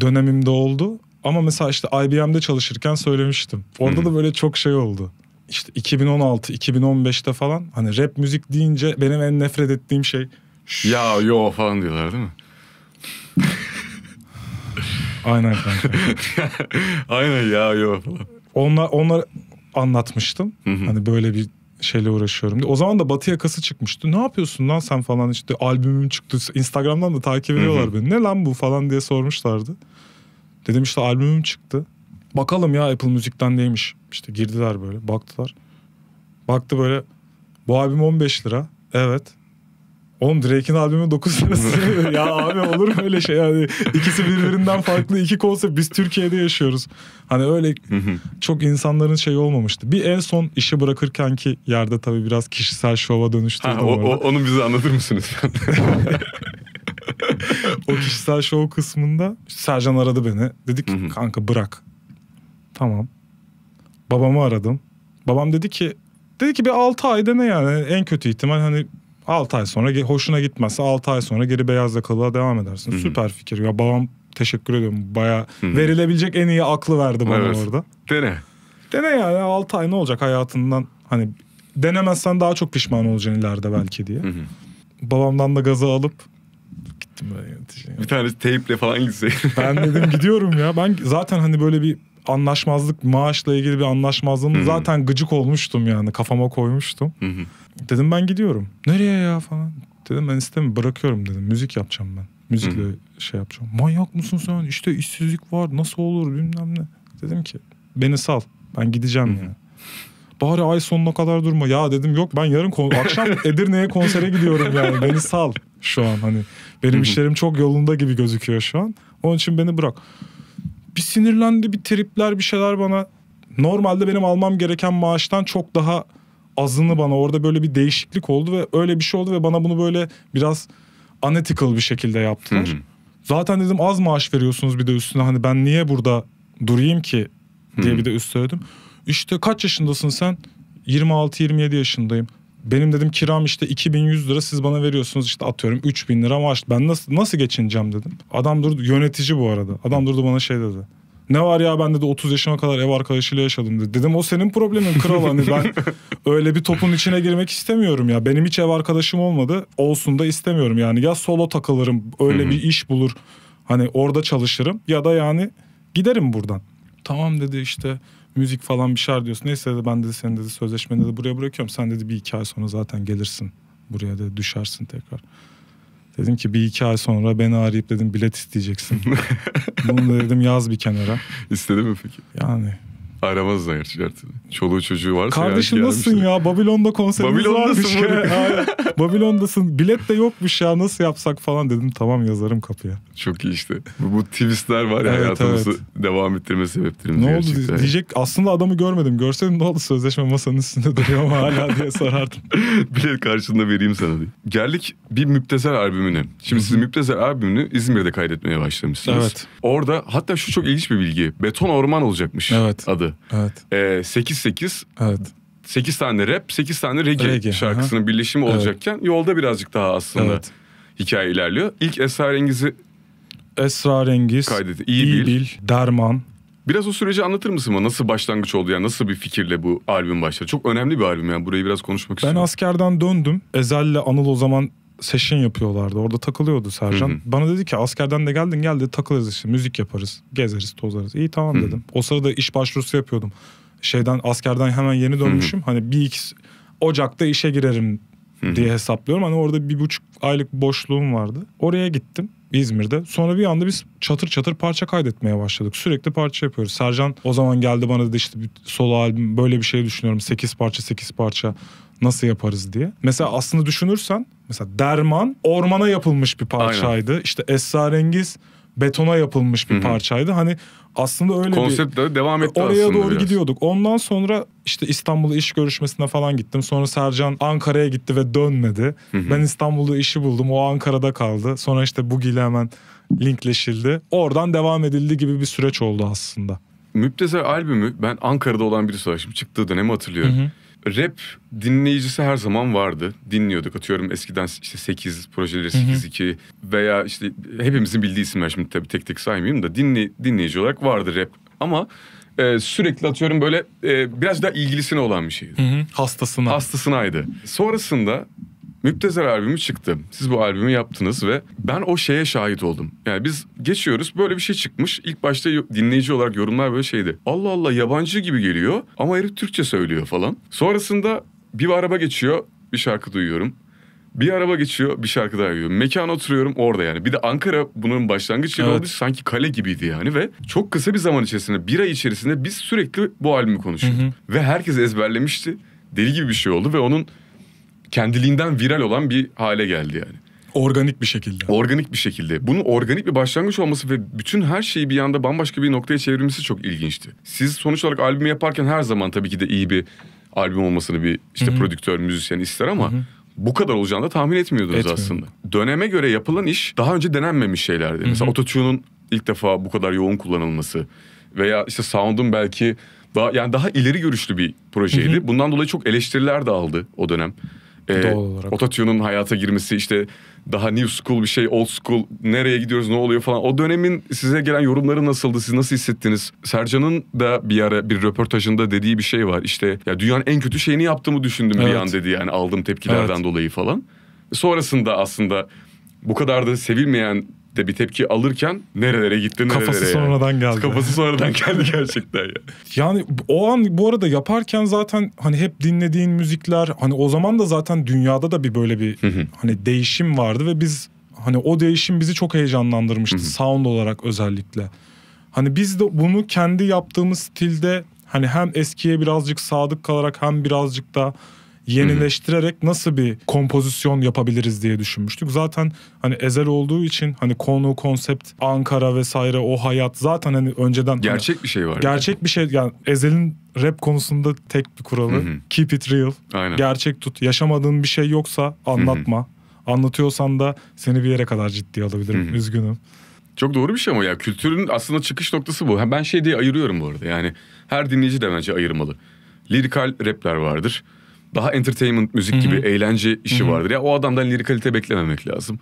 dönemimde oldu. Ama mesela işte IBM'de çalışırken söylemiştim. Orada da böyle çok şey oldu. İşte 2016-2015'te falan hani rap müzik deyince benim en nefret ettiğim şey. Ya yo falan diyorlar değil mi? Aynen kanka. Aynen ya yo falan. Onlar, onlar anlatmıştım. Hı hı. Hani böyle bir şeyle uğraşıyorum O zaman da Batı yakası çıkmıştı. Ne yapıyorsun lan sen falan işte albümüm çıktı. Instagram'dan da takip ediyorlar Hı-hı. beni. Ne lan bu falan diye sormuşlardı. Dedim işte albümüm çıktı. Bakalım ya Apple Müzik'ten neymiş. İşte girdiler böyle baktılar. Baktı böyle bu albüm 15 lira. Evet. Oğlum Drake'in albümü 9 ya abi olur mu öyle şey? Yani ikisi birbirinden farklı iki konsept. Biz Türkiye'de yaşıyoruz. Hani öyle çok insanların şey olmamıştı. Bir en son işi bırakırken ki yerde tabii biraz kişisel şova dönüştürdüm. Ha, o, o, onu bize anlatır mısınız? o kişisel şov kısmında Sercan aradı beni. Dedi ki kanka bırak. Tamam. Babamı aradım. Babam dedi ki dedi ki bir 6 ayda ne yani en kötü ihtimal hani 6 ay sonra hoşuna gitmezse 6 ay sonra geri beyaz yakalığa devam edersin. Hı-hı. Süper fikir. Ya babam teşekkür ediyorum. Baya verilebilecek en iyi aklı verdi bana evet. orada. Dene. Dene yani 6 ay ne olacak hayatından hani denemezsen daha çok pişman olacaksın ileride belki diye. Hı-hı. Babamdan da gazı alıp gittim böyle Bir tanesi teyple falan gitse. ben dedim gidiyorum ya. Ben zaten hani böyle bir anlaşmazlık maaşla ilgili bir anlaşmazlığım zaten gıcık olmuştum yani kafama koymuştum. Hı-hı. Dedim ben gidiyorum. Nereye ya falan. Dedim ben istemiyorum bırakıyorum dedim. Müzik yapacağım ben. Müzikle Hı. şey yapacağım. Manyak mısın sen? İşte işsizlik var nasıl olur bilmem ne. Dedim ki beni sal. Ben gideceğim Hı. yani. Bari ay sonuna kadar durma. Ya dedim yok ben yarın kon- akşam Edirne'ye konsere gidiyorum yani. Beni sal şu an hani. Benim işlerim çok yolunda gibi gözüküyor şu an. Onun için beni bırak. Bir sinirlendi bir tripler bir şeyler bana. Normalde benim almam gereken maaştan çok daha azını bana orada böyle bir değişiklik oldu ve öyle bir şey oldu ve bana bunu böyle biraz unethical bir şekilde yaptılar. Zaten dedim az maaş veriyorsunuz bir de üstüne hani ben niye burada durayım ki diye bir de üsteledim. İşte kaç yaşındasın sen? 26-27 yaşındayım. Benim dedim kiram işte 2100 lira siz bana veriyorsunuz işte atıyorum 3000 lira maaş. Ben nasıl nasıl geçineceğim dedim. Adam durdu yönetici bu arada. Adam durdu bana şey dedi ne var ya bende de 30 yaşına kadar ev arkadaşıyla yaşadım dedi. Dedim o senin problemin kral hani ben öyle bir topun içine girmek istemiyorum ya. Benim hiç ev arkadaşım olmadı. Olsun da istemiyorum yani. Ya solo takılırım öyle bir iş bulur. Hani orada çalışırım ya da yani giderim buradan. Tamam dedi işte müzik falan bir şeyler diyorsun. Neyse dedi ben dedi senin dedi sözleşmeni de buraya bırakıyorum. Sen dedi bir iki ay sonra zaten gelirsin. Buraya da düşersin tekrar. Dedim ki bir iki ay sonra beni arayıp dedim bilet isteyeceksin. Bunu da dedim yaz bir kenara. İstedi mi peki? Yani Aramazlar gerçekten. Çoluğu çocuğu varsa Kardeşim nasılsın ya? Babilon'da konserimiz Babilon'dasın varmış Babilon'dasın. Bilet de yokmuş ya nasıl yapsak falan dedim. Tamam yazarım kapıya. Çok iyi işte. Bu, bu twistler var ya evet, hayatımızı evet. devam ettirme sebeplerimiz ne gerçekten. Ne oldu diyecek aslında adamı görmedim. Görseydim ne oldu sözleşme masanın üstünde duruyor ama hala diye sorardım. Bilet karşılığında vereyim sana diye. Geldik bir müptezel albümüne. Şimdi siz müptezel albümünü İzmir'de kaydetmeye başlamışsınız. Evet. Orada hatta şu çok ilginç bir bilgi. Beton Orman olacakmış evet. adı. Evet. E, ee, 8-8. Evet. 8 tane rap, 8 tane reggae, reggae şarkısının aha. birleşimi olacakken evet. yolda birazcık daha aslında evet. hikaye ilerliyor. İlk Esrarengiz'i Esrarengiz, kaydetti. İyi, iyi bil. bil, Derman. Biraz o süreci anlatır mısın bana? Nasıl başlangıç oldu yani? Nasıl bir fikirle bu albüm başladı? Çok önemli bir albüm yani. Burayı biraz konuşmak ben istiyorum. Ben askerden döndüm. Ezel'le Anıl o zaman session yapıyorlardı. Orada takılıyordu Sercan. Hı hı. Bana dedi ki askerden de geldin gel de takılırız işte müzik yaparız. Gezeriz tozarız. İyi tamam hı hı. dedim. O sırada iş başvurusu yapıyordum. Şeyden askerden hemen yeni dönmüşüm. Hı hı. Hani bir iki Ocak'ta işe girerim Hı-hı. diye hesaplıyorum. Hani orada bir buçuk aylık boşluğum vardı. Oraya gittim İzmir'de. Sonra bir anda biz çatır çatır parça kaydetmeye başladık. Sürekli parça yapıyoruz. Sercan o zaman geldi bana dedi işte bir solo albüm böyle bir şey düşünüyorum. 8 parça 8 parça nasıl yaparız diye. Mesela aslında düşünürsen mesela Derman ormana yapılmış bir parçaydı. Aynen. İşte Esrarengiz betona yapılmış bir Hı-hı. parçaydı. Hani aslında öyle Konsept bir... devam etti Oraya aslında doğru biraz. gidiyorduk. Ondan sonra işte İstanbul'da iş görüşmesine falan gittim. Sonra Sercan Ankara'ya gitti ve dönmedi. Hı-hı. Ben İstanbul'da işi buldum. O Ankara'da kaldı. Sonra işte bu hemen linkleşildi. Oradan devam edildi gibi bir süreç oldu aslında. Müptezel albümü ben Ankara'da olan birisi var. Şimdi çıktığı dönemi hatırlıyorum. Hı-hı rap dinleyicisi her zaman vardı. Dinliyorduk atıyorum eskiden işte 8 projeleri 8 2 veya işte hepimizin bildiği isimler şimdi tabii tek tek saymayayım da dinle, dinleyici olarak vardı rap. Ama e, sürekli atıyorum böyle e, biraz daha ilgilisine olan bir şeydi. Hı hı, hastasına. Hastasınaydı. Sonrasında Müptezel albümü çıktı. Siz bu albümü yaptınız ve ben o şeye şahit oldum. Yani biz geçiyoruz böyle bir şey çıkmış. İlk başta dinleyici olarak yorumlar böyle şeydi. Allah Allah yabancı gibi geliyor ama herif Türkçe söylüyor falan. Sonrasında bir araba geçiyor bir şarkı duyuyorum. Bir araba geçiyor bir şarkı daha duyuyorum. Mekana oturuyorum orada yani. Bir de Ankara bunun başlangıç yeri evet. olduğu sanki kale gibiydi yani ve çok kısa bir zaman içerisinde bir ay içerisinde biz sürekli bu albümü konuşuyorduk. Ve herkes ezberlemişti. Deli gibi bir şey oldu ve onun kendiliğinden viral olan bir hale geldi yani. Organik bir şekilde. Organik bir şekilde. Bunun organik bir başlangıç olması ve bütün her şeyi bir anda bambaşka bir noktaya çevirmesi çok ilginçti. Siz sonuç olarak albümü yaparken her zaman tabii ki de iyi bir albüm olmasını bir işte Hı-hı. prodüktör, müzisyen ister ama Hı-hı. bu kadar olacağını da tahmin etmiyordunuz Etmiyorum. aslında. Döneme göre yapılan iş daha önce denenmemiş şeylerdi. Hı-hı. Mesela ototune'un ilk defa bu kadar yoğun kullanılması veya işte sound'un belki daha yani daha ileri görüşlü bir projeydi. Hı-hı. Bundan dolayı çok eleştiriler de aldı o dönem e, ee, Ototune'un hayata girmesi işte daha new school bir şey old school nereye gidiyoruz ne oluyor falan. O dönemin size gelen yorumları nasıldı siz nasıl hissettiniz? Sercan'ın da bir ara bir röportajında dediği bir şey var işte ya dünyanın en kötü şeyini yaptığımı düşündüm evet. bir an dedi yani aldığım tepkilerden evet. dolayı falan. Sonrasında aslında bu kadar da sevilmeyen de bir tepki alırken nerelere gitti nerelere Kafası yani. sonradan geldi. Kafası sonradan geldi gerçekten ya. Yani o an bu arada yaparken zaten hani hep dinlediğin müzikler hani o zaman da zaten dünyada da bir böyle bir hani değişim vardı ve biz hani o değişim bizi çok heyecanlandırmıştı sound olarak özellikle. Hani biz de bunu kendi yaptığımız stilde hani hem eskiye birazcık sadık kalarak hem birazcık da daha yenileştirerek nasıl bir kompozisyon yapabiliriz diye düşünmüştük. Zaten hani ezel olduğu için hani konu, konsept, Ankara vesaire o hayat zaten hani önceden hani gerçek hani, bir şey var. Gerçek yani. bir şey yani ezelin rap konusunda tek bir kuralı. Hı-hı. Keep it real. Aynen. Gerçek tut. Yaşamadığın bir şey yoksa anlatma. Hı-hı. Anlatıyorsan da seni bir yere kadar ciddiye alabilirim. Hı-hı. Üzgünüm. Çok doğru bir şey ama ya kültürün aslında çıkış noktası bu. Ben şey diye ayırıyorum bu arada yani her dinleyici de bence ayırmalı. Lirikal rapler vardır daha entertainment müzik Hı-hı. gibi eğlence işi Hı-hı. vardır. Ya o adamdan lirikalite beklememek lazım.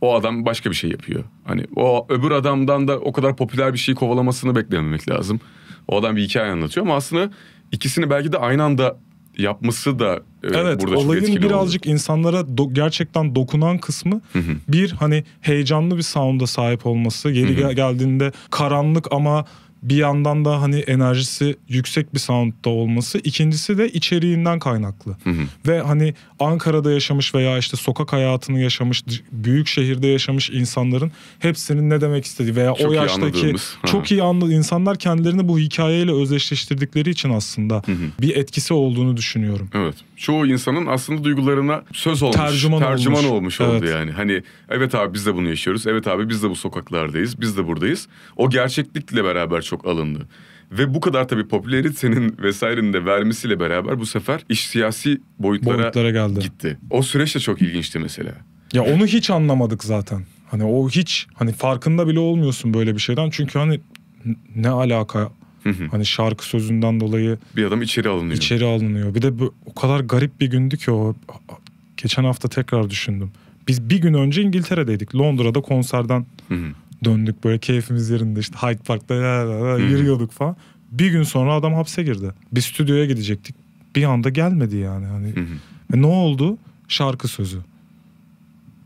O adam başka bir şey yapıyor. Hani o öbür adamdan da o kadar popüler bir şeyi kovalamasını beklememek lazım. O adam bir hikaye anlatıyor ama aslında ikisini belki de aynı anda yapması da e, evet, burada olayın birazcık oldu. insanlara do- gerçekten dokunan kısmı Hı-hı. bir hani heyecanlı bir sound'a sahip olması. geri hı geldiğinde karanlık ama bir yandan da hani enerjisi yüksek bir soundda olması. İkincisi de içeriğinden kaynaklı. Hı hı. Ve hani Ankara'da yaşamış veya işte sokak hayatını yaşamış, büyük şehirde yaşamış insanların hepsinin ne demek istediği veya çok o yaştaki çok iyi anladığı insanlar kendilerini bu hikayeyle özdeşleştirdikleri için aslında hı hı. bir etkisi olduğunu düşünüyorum. Evet. Çoğu insanın aslında duygularına söz olmuş, tercüman, tercüman olmuş, olmuş oldu yani. Hani evet abi biz de bunu yaşıyoruz. Evet abi biz de bu sokaklardayız. Biz de buradayız. O gerçeklikle beraber çok çok alındı. Ve bu kadar tabii popüleri senin vesairenin de vermesiyle beraber bu sefer iş siyasi boyutlara, boyutlara geldi. gitti. O süreç de çok ilginçti mesela. Ya onu hiç anlamadık zaten. Hani o hiç hani farkında bile olmuyorsun böyle bir şeyden. Çünkü hani ne alaka hani şarkı sözünden dolayı bir adam içeri alınıyor. İçeri alınıyor. Bir de bu, o kadar garip bir gündü ki o geçen hafta tekrar düşündüm. Biz bir gün önce İngiltere'deydik. Londra'da konserden döndük böyle keyfimiz yerinde işte Hyde Park'ta la la la yürüyorduk falan. Bir gün sonra adam hapse girdi. Bir stüdyoya gidecektik. Bir anda gelmedi yani. Hani e, ne oldu? Şarkı sözü.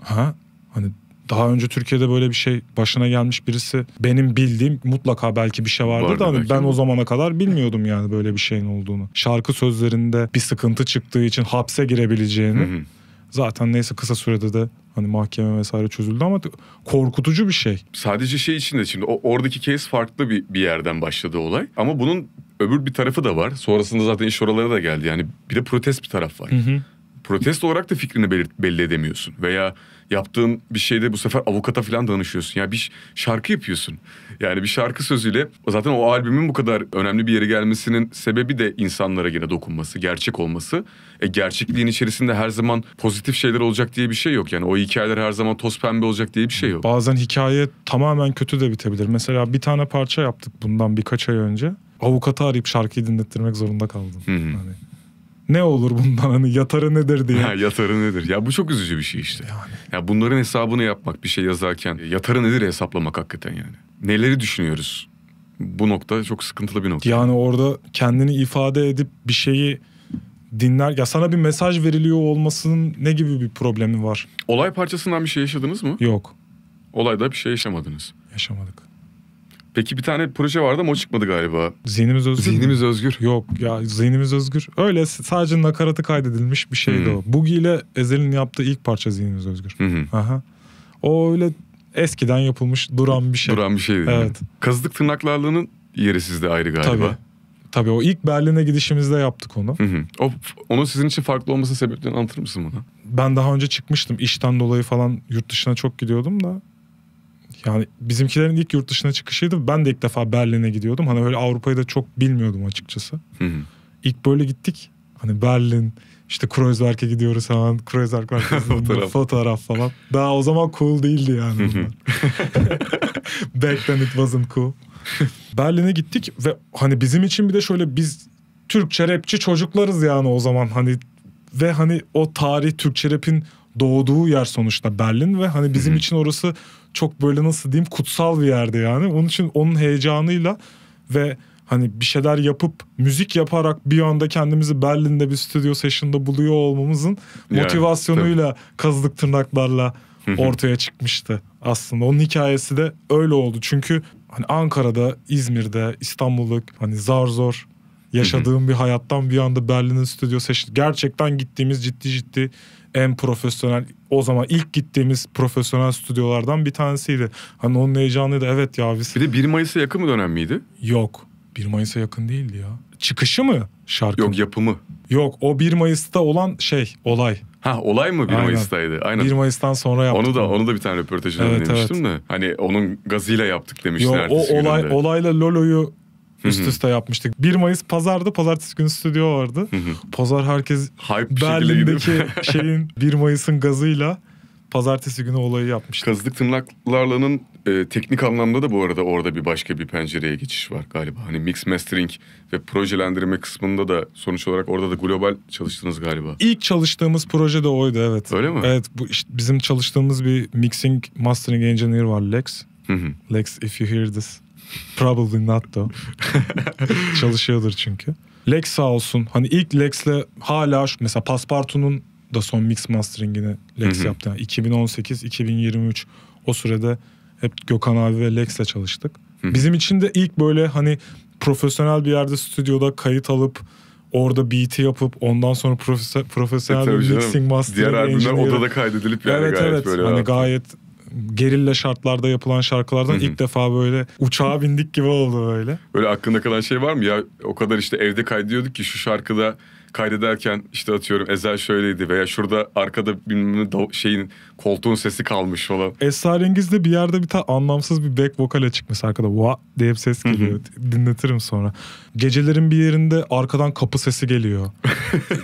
Ha? Hani daha önce Türkiye'de böyle bir şey başına gelmiş birisi benim bildiğim mutlaka belki bir şey vardır Var da hani ben o zamana kadar bilmiyordum yani böyle bir şeyin olduğunu. Şarkı sözlerinde bir sıkıntı çıktığı için hapse girebileceğini. Hı hı. Zaten neyse kısa sürede de hani mahkeme vesaire çözüldü ama korkutucu bir şey. Sadece şey için de şimdi oradaki case farklı bir, bir yerden başladı olay. Ama bunun öbür bir tarafı da var. Sonrasında zaten iş oralara da geldi. Yani bir de protest bir taraf var. Hı hı protesto olarak da fikrini belir- belli edemiyorsun. Veya yaptığın bir şeyde bu sefer avukata falan danışıyorsun. Ya yani bir şarkı yapıyorsun. Yani bir şarkı sözüyle zaten o albümün bu kadar önemli bir yere gelmesinin sebebi de insanlara yine dokunması, gerçek olması. E gerçekliğin içerisinde her zaman pozitif şeyler olacak diye bir şey yok. Yani o hikayeler her zaman toz pembe olacak diye bir şey yok. Bazen hikaye tamamen kötü de bitebilir. Mesela bir tane parça yaptık bundan birkaç ay önce. Avukatı arayıp şarkıyı dinlettirmek zorunda kaldım. Hı hı. Hani ne olur bundan hani yatarı nedir diye. Ha, yatarı nedir? Ya bu çok üzücü bir şey işte. Yani. Ya bunların hesabını yapmak bir şey yazarken e, yatarı nedir hesaplamak hakikaten yani. Neleri düşünüyoruz? Bu nokta çok sıkıntılı bir nokta. Yani orada kendini ifade edip bir şeyi dinler ya sana bir mesaj veriliyor olmasının ne gibi bir problemi var? Olay parçasından bir şey yaşadınız mı? Yok. Olayda bir şey yaşamadınız. Yaşamadık. Peki bir tane proje vardı ama o çıkmadı galiba. Zihnimiz özgür. Zihnimiz mi? özgür. Yok ya zihnimiz özgür. Öyle sadece nakaratı kaydedilmiş bir şeydi hmm. o. Bugi ile Ezel'in yaptığı ilk parça zihnimiz özgür. Hmm. Aha. O öyle eskiden yapılmış duran bir şey. Duran bir şeydi. Evet. Yani. Kazıdık tırnaklarlığının yeri sizde ayrı galiba. Tabii. Tabii o ilk Berlin'e gidişimizde yaptık onu. Hı hı. O, onu sizin için farklı olması sebeplerini anlatır mısın bana? Ben daha önce çıkmıştım. işten dolayı falan yurt dışına çok gidiyordum da. Yani bizimkilerin ilk yurt dışına çıkışıydı. Ben de ilk defa Berlin'e gidiyordum. Hani öyle Avrupa'yı da çok bilmiyordum açıkçası. İlk böyle gittik. Hani Berlin, işte Kreuzberg'e gidiyoruz hemen. Kreuzberg fotoğraf. fotoğraf falan. Daha o zaman cool değildi yani. Back then it wasn't cool. Berlin'e gittik ve hani bizim için bir de şöyle biz Türkçe rapçi çocuklarız yani o zaman hani ve hani o tarih Türkçe rap'in doğduğu yer sonuçta Berlin ve hani bizim için orası çok böyle nasıl diyeyim kutsal bir yerde yani. Onun için onun heyecanıyla ve hani bir şeyler yapıp müzik yaparak bir anda kendimizi Berlin'de bir stüdyo session'da buluyor olmamızın motivasyonuyla yani, tabii. tırnaklarla ortaya çıkmıştı aslında. Onun hikayesi de öyle oldu. Çünkü hani Ankara'da, İzmir'de, İstanbul'da hani zar zor yaşadığım bir hayattan bir anda Berlin'in stüdyo session gerçekten gittiğimiz ciddi ciddi en profesyonel o zaman ilk gittiğimiz profesyonel stüdyolardan bir tanesiydi. Hani onun heyecanıydı evet ya biz. Bir de 1 Mayıs'a yakın mı dönem miydi? Yok 1 Mayıs'a yakın değildi ya. Çıkışı mı şarkı? Yok yapımı. Yok o 1 Mayıs'ta olan şey olay. Ha olay mı 1 Aynen. Mayıs'taydı? Aynen. 1 Mayıs'tan sonra yaptık. Onu da onu, da bir tane röportajını evet, dinlemiştim evet. de. Hani onun gazıyla yaptık demiştin Yo, o olay gününde. olayla Lolo'yu Üst üste yapmıştık. 1 Mayıs pazardı. Pazartesi günü stüdyo vardı. Pazar herkes Hype Berlin'deki şeyin 1 Mayıs'ın gazıyla pazartesi günü olayı yapmıştık. Kazıdık tırnaklarla'nın e, teknik anlamda da bu arada orada bir başka bir pencereye geçiş var galiba. Hani mix mastering ve projelendirme kısmında da sonuç olarak orada da global çalıştınız galiba. İlk çalıştığımız proje de oydu evet. Öyle mi? Evet bu işte bizim çalıştığımız bir mixing mastering engineer var Lex. Hı hı. Lex if you hear this. Probably not though. Çalışıyordur çünkü. Lex sağ olsun. Hani ilk Lex'le hala şu, mesela Paspartu'nun da son mix masteringini Lex Hı-hı. yaptı. Yani 2018-2023 o sürede hep Gökhan abi ve Lex'le çalıştık. Hı-hı. Bizim için de ilk böyle hani profesyonel bir yerde stüdyoda kayıt alıp orada beat'i yapıp ondan sonra profes- e, profesyonel e, bir mixing master diğer albümler odada kaydedilip yani evet, gayet evet. böyle. Hani gayet gerilla şartlarda yapılan şarkılardan ilk defa böyle uçağa bindik gibi oldu böyle. Böyle aklında kalan şey var mı ya o kadar işte evde kaydediyorduk ki şu şarkıda kaydederken işte atıyorum Ezel şöyleydi veya şurada arkada bilmem ne şeyin koltuğun sesi kalmış falan. de bir yerde bir ta anlamsız bir back vokale çıkmış arkada va diye bir ses geliyor. Dinletirim sonra. Gecelerin bir yerinde arkadan kapı sesi geliyor.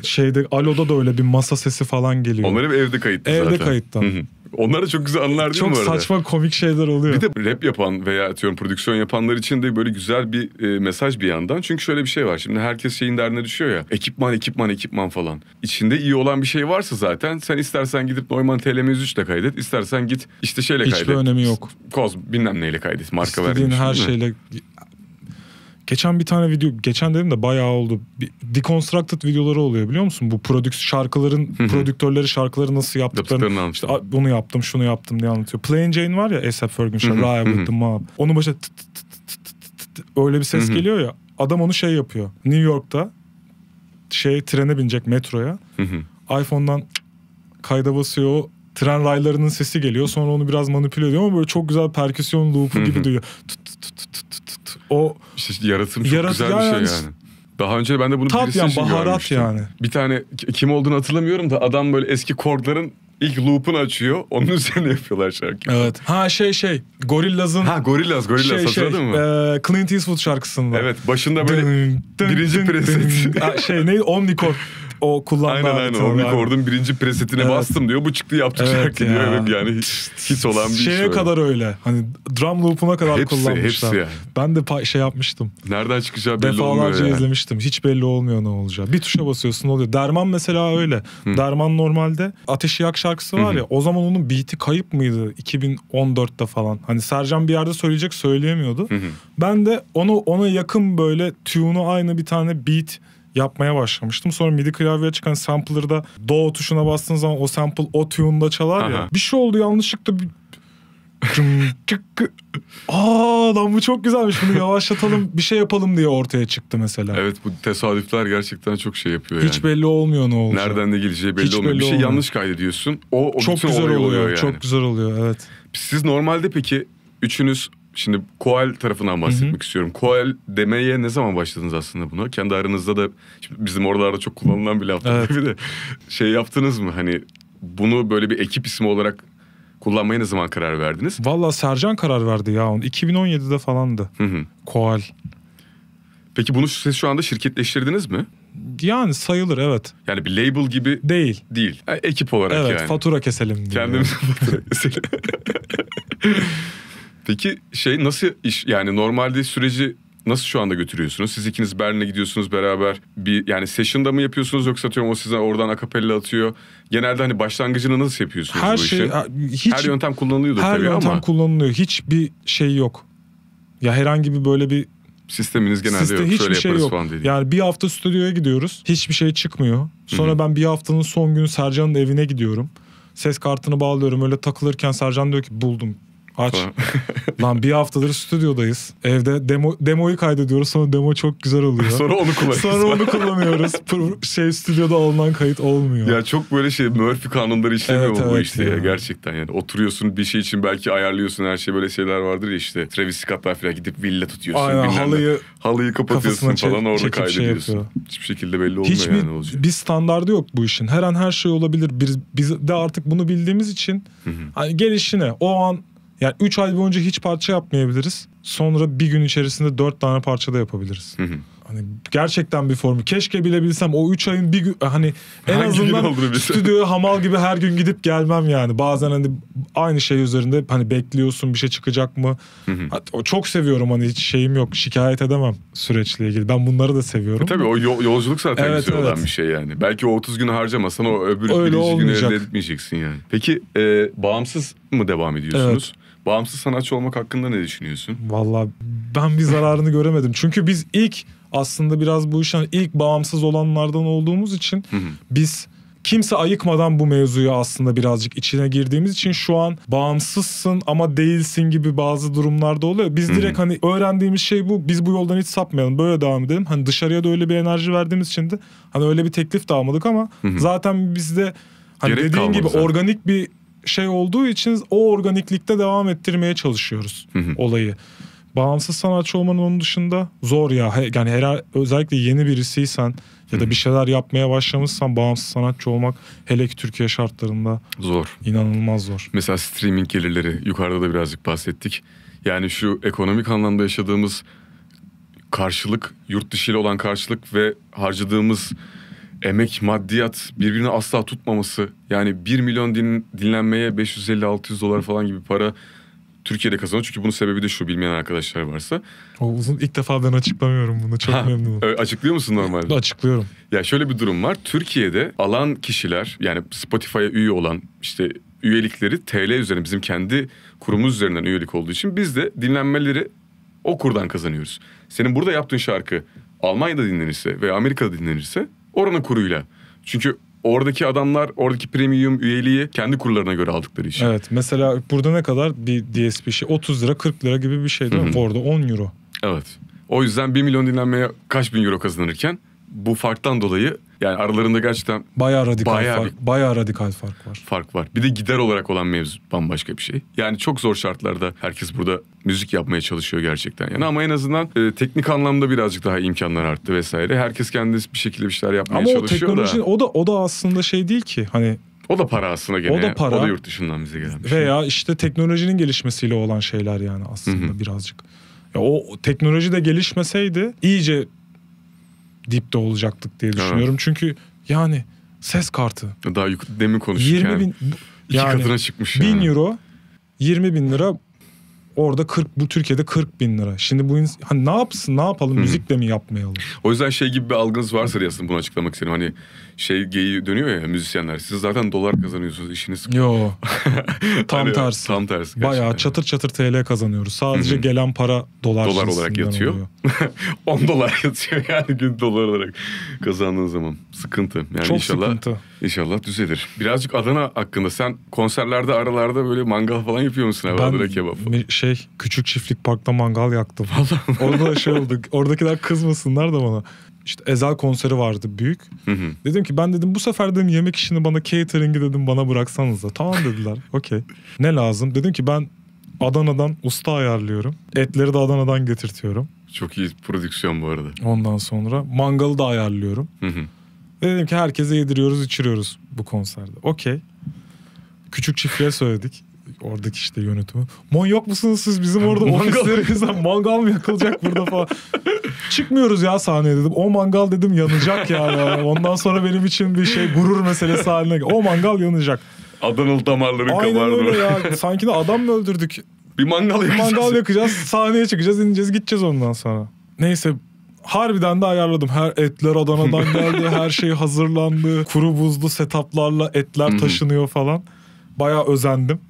Şeyde Alo'da da öyle bir masa sesi falan geliyor. Onlar hep evde kayıttı evde zaten. Evde kayıttan. Onlar da çok güzel anılar değil çok mi Çok saçma komik şeyler oluyor. Bir de rap yapan veya atıyorum prodüksiyon yapanlar için de böyle güzel bir e, mesaj bir yandan. Çünkü şöyle bir şey var. Şimdi herkes şeyin derdine düşüyor ya. Ekipman, ekipman, ekipman falan. İçinde iyi olan bir şey varsa zaten sen istersen gidip Neumann TLM103 ile kaydet. istersen git işte şeyle Hiçbir kaydet. Hiçbir önemi yok. Koz bilmem neyle kaydet. Marka İstediğin her şeyle Geçen bir tane video, geçen dedim de bayağı oldu. Bir deconstructed videoları oluyor biliyor musun? Bu prodüks şarkıların, prodüktörleri şarkıları nasıl yaptıklarını. işte bunu yaptım, şunu yaptım diye anlatıyor. Plain Jane var ya A$AP Ferguson, Riot with the Mob. Onun başına öyle bir ses geliyor ya. Adam onu şey yapıyor. New York'ta şey trene binecek metroya. iPhone'dan kayda basıyor tren raylarının sesi geliyor. Sonra onu biraz manipüle ediyor ama böyle çok güzel perküsyon loop'u gibi duyuyor o işte yaratım çok yarat güzel bir şey yani. Daha önce ben de bunu Tat birisi yani, baharat yani. Bir tane kim olduğunu hatırlamıyorum da adam böyle eski kordların ilk loop'unu açıyor. Onun üzerine yapıyorlar şarkıyı. Evet. Ha şey şey. Gorillaz'ın... Ha Gorillaz, Gorillaz şey, şey hatırladın şey, mı? E, Clint Eastwood şarkısında. Evet. Başında böyle dın, dın, birinci dın, preset. Dın, şey neydi? Omnicord. o kullanma Aynen aynen o Unicorn'un birinci presetine evet. bastım diyor. Bu çıktı yaptı evet şarkı ya. diyor. Evet yani hiç olan bir Şeye iş kadar öyle. Hani drum loop'una kadar hepsi, kullanmışlar. Hepsi hepsi yani. Ben de şey yapmıştım. Nereden çıkacağı belli Defalarca olmuyor Defalarca izlemiştim. Hiç belli olmuyor ne olacağı. Bir tuşa basıyorsun oluyor. Derman mesela öyle. Hı. Derman normalde Ateş Yak şarkısı var Hı. ya. O zaman onun beat'i kayıp mıydı? 2014'te falan. Hani Sercan bir yerde söyleyecek söyleyemiyordu. Hı. Ben de onu ona yakın böyle tune'u aynı bir tane beat yapmaya başlamıştım. Sonra MIDI klavyeye çıkan da do tuşuna bastığın zaman o sample o tune'da çalar ya. Aha. Bir şey oldu yanlışlıkla bir Aa lan bu çok güzelmiş bunu yavaşlatalım bir şey yapalım diye ortaya çıktı mesela. Evet bu tesadüfler gerçekten çok şey yapıyor Hiç belli olmuyor ne olacak. Nereden ne geleceği belli Hiç olmuyor. Belli bir şey yanlış kaydediyorsun. O, o çok güzel oluyor. oluyor yani. Çok güzel oluyor evet. Siz normalde peki üçünüz şimdi koal tarafından bahsetmek Hı-hı. istiyorum. Koal demeye ne zaman başladınız aslında bunu? Kendi aranızda da bizim oralarda çok kullanılan bir laf evet. de şey yaptınız mı? Hani bunu böyle bir ekip ismi olarak kullanmaya ne zaman karar verdiniz? Valla Sercan karar verdi ya. 2017'de falandı. Hı-hı. Koal. Peki bunu siz şu anda şirketleştirdiniz mi? Yani sayılır evet. Yani bir label gibi değil. Değil. Yani e, ekip olarak evet, yani. Evet fatura keselim diye. Kendimize fatura keselim. Peki şey nasıl iş yani normalde süreci nasıl şu anda götürüyorsunuz? Siz ikiniz Berlin'e gidiyorsunuz beraber. Bir yani session'da mı yapıyorsunuz yoksa atıyorum o size oradan akapella atıyor. Genelde hani başlangıcını nasıl yapıyorsunuz her bu şey, işin? Hiç, her yöntem kullanılıyor her tabii ama. Her yöntem kullanılıyor. Hiçbir şey yok. Ya herhangi bir böyle bir Sisteminiz genelde Sistem, yok. Şöyle şey yaparız yok. falan dedi. Yani bir hafta stüdyoya gidiyoruz. Hiçbir şey çıkmıyor. Sonra Hı-hı. ben bir haftanın son günü Sercan'ın evine gidiyorum. Ses kartını bağlıyorum. Öyle takılırken Sercan diyor ki buldum Aç. Lan bir haftadır stüdyodayız. Evde demo demoyu kaydediyoruz. Sonra demo çok güzel oluyor. Sonra onu kullanıyoruz. Sonra onu kullanıyoruz. şey stüdyoda alınan kayıt olmuyor. Ya çok böyle şey Murphy kanunları işlemiyor evet, bu evet işte ya. gerçekten yani. Oturuyorsun bir şey için belki ayarlıyorsun her şey böyle şeyler vardır ya işte. Travis Scott'lar falan gidip villa tutuyorsun. Aynen halıyı halıyı kapatıyorsun falan orada şey kaydediyorsun. Şey Hiçbir şekilde belli olmuyor Hiçbir, yani olacak. Bir standardı yok bu işin. Her an her şey olabilir. Biz, biz de artık bunu bildiğimiz için hani gelişine o an yani 3 ay boyunca hiç parça yapmayabiliriz. Sonra bir gün içerisinde 4 tane parça da yapabiliriz. Hı hı. Hani gerçekten bir formu. Keşke bilebilsem o 3 ayın bir gün hani en Hangi azından stüdyoya hamal gibi her gün gidip gelmem yani. Bazen hani aynı şey üzerinde hani bekliyorsun bir şey çıkacak mı? Hı hı. Çok seviyorum hani hiç şeyim yok. Şikayet edemem süreçle ilgili. Ben bunları da seviyorum. E tabii o yolculuk zaten evet, güzel evet. olan bir şey yani. Belki o 30 günü harcamasan o öbür Öyle birinci günü elde etmeyeceksin yani. Peki e, bağımsız mı devam ediyorsunuz? Evet. Bağımsız sanatçı olmak hakkında ne düşünüyorsun? Valla ben bir zararını göremedim. Çünkü biz ilk aslında biraz bu işin ilk bağımsız olanlardan olduğumuz için biz kimse ayıkmadan bu mevzuyu aslında birazcık içine girdiğimiz için şu an bağımsızsın ama değilsin gibi bazı durumlarda oluyor. Biz direkt hani öğrendiğimiz şey bu. Biz bu yoldan hiç sapmayalım. Böyle devam edelim. Hani dışarıya da öyle bir enerji verdiğimiz için de hani öyle bir teklif de almadık ama zaten bizde hani Gerek dediğin gibi zaten. organik bir şey olduğu için o organiklikte devam ettirmeye çalışıyoruz hı hı. olayı. Bağımsız sanatçı olmanın onun dışında zor ya. Yani her, özellikle yeni birisiysen ya da bir şeyler yapmaya başlamışsan bağımsız sanatçı olmak hele ki Türkiye şartlarında zor. İnanılmaz zor. Mesela streaming gelirleri yukarıda da birazcık bahsettik. Yani şu ekonomik anlamda yaşadığımız karşılık, yurt dışı ile olan karşılık ve harcadığımız emek, maddiyat birbirini asla tutmaması. Yani 1 milyon din, dinlenmeye 550-600 dolar falan gibi para Türkiye'de kazanıyor. Çünkü bunun sebebi de şu bilmeyen arkadaşlar varsa. O uzun ilk defa ben açıklamıyorum bunu. Çok ha, memnunum. Açıklıyor musun normalde? Açıklıyorum. Ya şöyle bir durum var. Türkiye'de alan kişiler yani Spotify'a üye olan işte üyelikleri TL üzerine bizim kendi kurumumuz üzerinden üyelik olduğu için biz de dinlenmeleri o kurdan kazanıyoruz. Senin burada yaptığın şarkı Almanya'da dinlenirse veya Amerika'da dinlenirse Oranın kuruyla. Çünkü oradaki adamlar oradaki premium üyeliği kendi kurlarına göre aldıkları için. Evet mesela burada ne kadar bir DSP şey 30 lira 40 lira gibi bir şey değil mi? Orada 10 euro. Evet. O yüzden 1 milyon dinlenmeye kaç bin euro kazanırken bu farktan dolayı yani aralarında gerçekten bayağı radikal bayağı fark, bir, bayağı radikal fark var. Fark var. Bir de gider olarak olan mevzu bambaşka bir şey. Yani çok zor şartlarda herkes burada müzik yapmaya çalışıyor gerçekten. Yani ama en azından e, teknik anlamda birazcık daha imkanlar arttı vesaire. Herkes kendisi bir şekilde bir şeyler yapmaya ama çalışıyor Ama o teknoloji da. o da o da aslında şey değil ki. Hani o da para aslında gene. O da para. O da yurt dışından bize gelen bir şey. Veya işte teknolojinin gelişmesiyle olan şeyler yani aslında Hı-hı. birazcık. Ya o teknoloji de gelişmeseydi iyice dipte olacaktık diye düşünüyorum. Evet. Çünkü yani ses kartı. Daha yukarı demin konuştuk 20 yani. bin, İki yani, katına çıkmış 1000 euro 20 bin lira orada 40 bu Türkiye'de 40 bin lira. Şimdi bu ins- hani ne yapsın ne yapalım Hı-hı. müzikle mi yapmayalım? O yüzden şey gibi bir algınız varsa yazın bunu açıklamak istedim. Hani şey geyi dönüyor ya müzisyenler. Siz zaten dolar kazanıyorsunuz işiniz. Yo. tam hani, tersi. Tam tersi. Baya çatır çatır TL kazanıyoruz. Sadece gelen para dolar Dolar olarak yatıyor. 10 dolar yatıyor yani gün dolar olarak kazandığın zaman. Sıkıntı. Yani Çok inşallah, sıkıntı. İnşallah düzelir. Birazcık Adana hakkında sen konserlerde aralarda böyle mangal falan yapıyor musun? Ben kebap falan. şey küçük çiftlik parkta mangal yaktım. Vallahi. Orada şey oldu. Oradakiler kızmasınlar da bana işte Ezel konseri vardı büyük. Hı hı. Dedim ki ben dedim bu sefer dedim yemek işini bana catering'i dedim bana bıraksanız da. Tamam dediler. Okey. Ne lazım? Dedim ki ben Adana'dan usta ayarlıyorum. Etleri de Adana'dan getirtiyorum. Çok iyi prodüksiyon bu arada. Ondan sonra mangalı da ayarlıyorum. Hı hı. dedim ki herkese yediriyoruz, içiriyoruz bu konserde. Okey. Küçük çiftliğe söyledik oradaki işte yönetimi. Mon yok musunuz siz bizim orada ofislerimizde mangal mı yakılacak burada falan. Çıkmıyoruz ya sahneye dedim. O mangal dedim yanacak yani. Ondan sonra benim için bir şey gurur meselesi haline. O mangal yanacak. Adanalı damarları Aynen kabardı. Aynen öyle ya. Sanki de adam mı öldürdük? Bir mangal yakacağız. mangal yakacağız. Sahneye çıkacağız, ineceğiz, gideceğiz ondan sonra. Neyse harbiden de ayarladım. Her etler Adana'dan geldi. her şey hazırlandı. Kuru buzlu setuplarla etler taşınıyor falan. Baya özendim.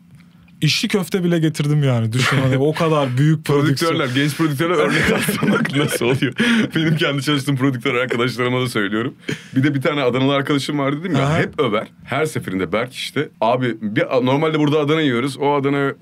İşli köfte bile getirdim yani. Düşün hani o kadar büyük prodüktörler, genç prodüktörler örnek almak nasıl oluyor? Benim kendi çalıştığım prodüktör arkadaşlarıma da söylüyorum. Bir de bir tane Adanalı arkadaşım var dedim ya. Aha. Hep över. Her seferinde Berk işte. Abi bir, normalde burada Adana yiyoruz. O Adana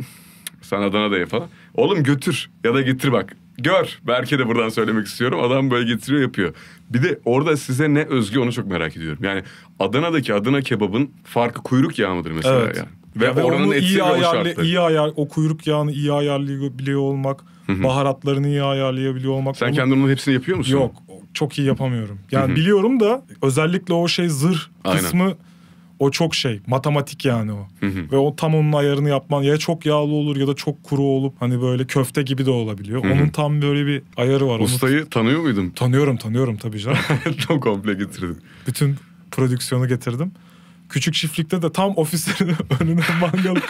sen Adana'da ye falan. Oğlum götür ya da getir bak. Gör. Berk'e de buradan söylemek istiyorum. Adam böyle getiriyor yapıyor. Bir de orada size ne özgü onu çok merak ediyorum. Yani Adana'daki Adana kebabın farkı kuyruk yağ mıdır mesela? Evet. Yani? Ve, ve oranın onu iyi ayarlı, iyi ayar, o kuyruk yağını iyi ayarlayabiliyor olmak, Hı-hı. baharatlarını iyi ayarlayabiliyor olmak. Sen onu... kendin onun hepsini yapıyor musun? Yok, çok iyi yapamıyorum. Yani Hı-hı. biliyorum da özellikle o şey zırh kısmı Aynen. o çok şey, matematik yani o. Hı-hı. Ve o tam onun ayarını yapman ya çok yağlı olur ya da çok kuru olup hani böyle köfte gibi de olabiliyor. Hı-hı. Onun tam böyle bir ayarı var. Ustayı onu... tanıyor muydun? Tanıyorum, tanıyorum tabii canım. çok komple getirdim. Bütün prodüksiyonu getirdim. Küçük çiftlikte de tam ofislerin önüne mangal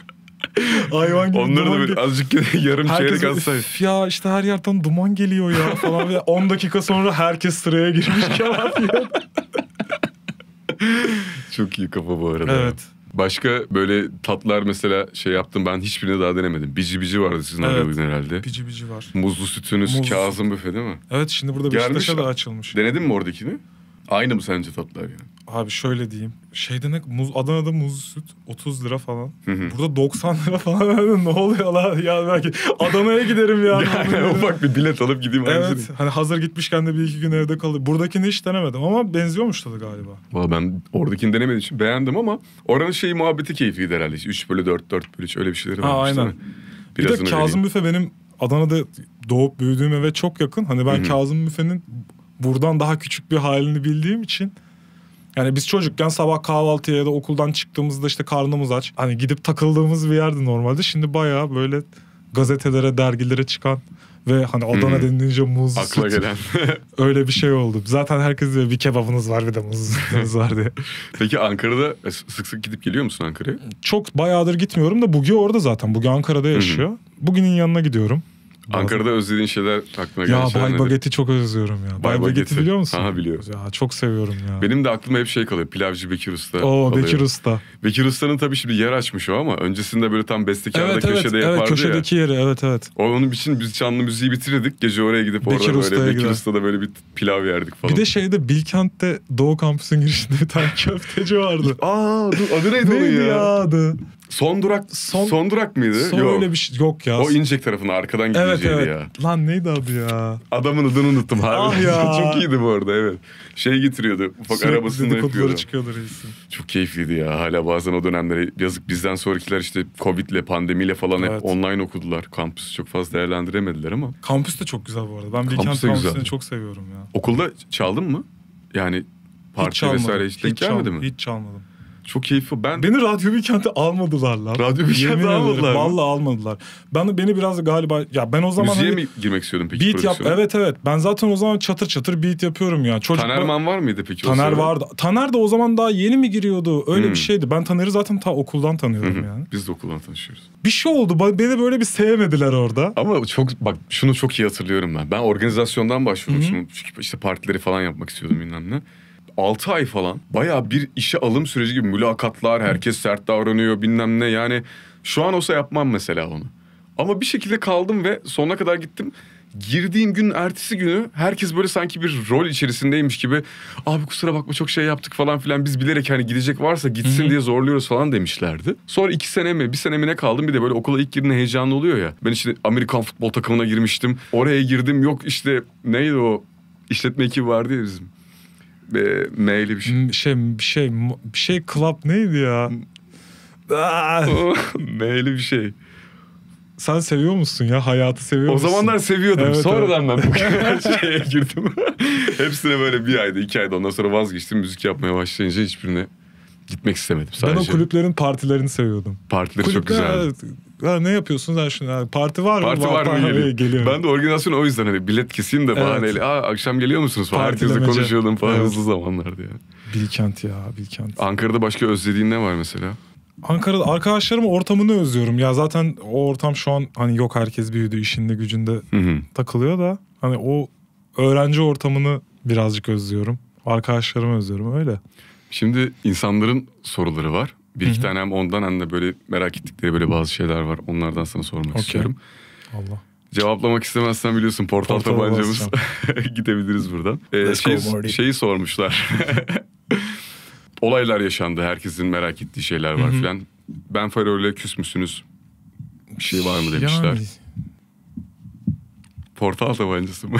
Hayvan gibi. Onları da bir ge- azıcık yarım çeyrek atsaydı. ya işte her yerden duman geliyor ya falan. 10 dakika sonra herkes sıraya girmiş kebap Çok iyi kafa bu arada. Evet. Başka böyle tatlar mesela şey yaptım ben hiçbirini daha denemedim. Bici bici vardı sizin evet. arada herhalde. Bici bici var. Muzlu sütünüz Muzlu Kazım Büfe değil mi? Evet şimdi burada Beşiktaş'a da açılmış. Denedin mi oradakini? Aynı mı sence tatlar yani? Abi şöyle diyeyim. Şeyde ne? Muz, Adana'da muz süt 30 lira falan. Hı hı. Burada 90 lira falan. ne oluyor lan? Ya belki Adana'ya giderim ya. yani ufak bir bilet alıp gideyim. Evet. Aynısını. Şey. Hani hazır gitmişken de bir iki gün evde kalıp Buradakini hiç denemedim ama benziyormuş tadı galiba. Valla ben oradakini denemedim için beğendim ama oranın şeyi muhabbeti keyifliydi herhalde. 3 bölü 4, 4 bölü 3 öyle bir şeyleri varmış. Ha, aynen. bir de Kazım Büfe benim Adana'da doğup büyüdüğüm eve çok yakın. Hani ben Hı-hı. Kazım Büfe'nin buradan daha küçük bir halini bildiğim için yani biz çocukken sabah kahvaltıya ya da okuldan çıktığımızda işte karnımız aç. Hani gidip takıldığımız bir yerdi normalde. Şimdi baya böyle gazetelere, dergilere çıkan ve hani Adana hmm. denilince muz Akla süt. gelen. öyle bir şey oldu. Zaten herkes diyor bir kebabınız var bir de muz sütünüz var diye. Peki Ankara'da e, sık sık gidip geliyor musun Ankara'ya? Çok bayağıdır gitmiyorum da Bugi orada zaten. Bugi Ankara'da yaşıyor. Bugünün yanına gidiyorum. Ankara'da özlediğin şeyler aklına gelen Ya Bay Baget'i çok özlüyorum ya. Bay, Baget'i, biliyor musun? Aha biliyorum. Ya çok seviyorum ya. Benim de aklıma hep şey kalıyor. Pilavcı Bekir Usta. Oo kalıyor. Bekir Usta. Bekir Usta'nın tabii şimdi yer açmış o ama öncesinde böyle tam bestekarda evet, köşede evet, yapardı evet, köşedeki ya. yeri evet evet. Onun için biz canlı müziği bitirdik Gece oraya gidip Bekir orada Usta'ya böyle Bekir Usta'da böyle bir pilav yerdik falan. Bir de şeyde Bilkent'te Doğu Kampüs'ün girişinde bir tane köfteci vardı. Aa dur adı neydi onun ya? Neydi ya adı? Son durak son, son durak mıydı? Son yok. öyle bir şey yok ya. O inecek tarafına arkadan gideceğiydi evet, evet. ya. Lan neydi adı ya? Adamın adını unuttum harbi. Ah ya. Çok iyiydi bu arada evet. Şey getiriyordu ufak Sürekli arabasını yapıyordu. çıkıyordu reisin. Çok keyifliydi ya hala bazen o dönemleri yazık bizden sonrakiler işte Covid'le pandemiyle falan evet. hep online okudular. Kampüsü çok fazla değerlendiremediler ama. Kampüs de çok güzel bu arada. Ben Bilkent kampüs kampüsünü çok seviyorum ya. Okulda çaldın mı? Yani parça hiç vesaire hiç, hiç denk gelmedi mi? Hiç çalmadım. Çok keyifli. Ben beni radyo bir kente almadılar lan. Radyo bir kente almadılar. Vallahi almadılar. Ben beni biraz galiba ya ben o zaman müziğe hani, mi girmek istiyordun peki? Beat yap. Evet evet. Ben zaten o zaman çatır çatır beat yapıyorum ya. Çocuk Tanerman var mıydı peki? Taner vardı. Taner de o zaman daha yeni mi giriyordu? Öyle hmm. bir şeydi. Ben Taner'i zaten ta okuldan tanıyorum hmm. yani. Biz de okuldan tanışıyoruz. Bir şey oldu. Beni böyle bir sevmediler orada. Ama çok bak şunu çok iyi hatırlıyorum ben. Ben organizasyondan başvurmuştum. Çünkü işte partileri falan yapmak istiyordum bilmem ne. 6 ay falan baya bir işe alım süreci gibi mülakatlar, herkes sert davranıyor bilmem ne yani. Şu an olsa yapmam mesela onu. Ama bir şekilde kaldım ve sonuna kadar gittim. Girdiğim gün ertesi günü herkes böyle sanki bir rol içerisindeymiş gibi abi kusura bakma çok şey yaptık falan filan biz bilerek hani gidecek varsa gitsin Hı-hı. diye zorluyoruz falan demişlerdi. Sonra iki sene mi bir sene mi ne kaldım bir de böyle okula ilk girdiğinde heyecanlı oluyor ya. Ben işte Amerikan futbol takımına girmiştim oraya girdim yok işte neydi o işletme ekibi vardı ya bizim e, meyli bir şey. Şey şey şey club neydi ya? meyli ah! bir şey. Sen seviyor musun ya? Hayatı seviyor o musun? O zamanlar seviyordum. Evet, Sonradan evet. ben bu kadar şeye girdim. Hepsine böyle bir ayda, iki ayda ondan sonra vazgeçtim. Müzik yapmaya başlayınca hiçbirine gitmek istemedim sadece. Ben o kulüplerin partilerini seviyordum. Partileri Kulüpler, çok güzeldi. Ya ne yapıyorsunuz ha şimdi? Yani parti var Parti mı? var mı? Geliyor. geliyor. Ben de organizasyon o yüzden hani bilet keseyim de evet. bahaneyle. Aa, akşam geliyor musunuz? Falan konuşuyordum, konuşalım falan evet. hızlı zamanlarda ya. Bilkent ya Bilkent. Ankara'da başka özlediğin ne var mesela? Ankara'da arkadaşlarım ortamını özlüyorum. Ya zaten o ortam şu an hani yok herkes büyüdü işinde gücünde Hı-hı. takılıyor da. Hani o öğrenci ortamını birazcık özlüyorum. Arkadaşlarımı özlüyorum öyle. Şimdi insanların soruları var. Bir Hı-hı. iki tane hem ondan hem de böyle merak ettikleri böyle bazı şeyler var. Onlardan sana sormak okay. istiyorum. Allah. Cevaplamak istemezsen biliyorsun portal Portala tabancamız. Gidebiliriz buradan. Ee, şey, şeyi sormuşlar. Olaylar yaşandı. Herkesin merak ettiği şeyler var filan. Ben Faro'yla küs müsünüz? Bir şey var mı demişler. Yani... Portal tabancası mı?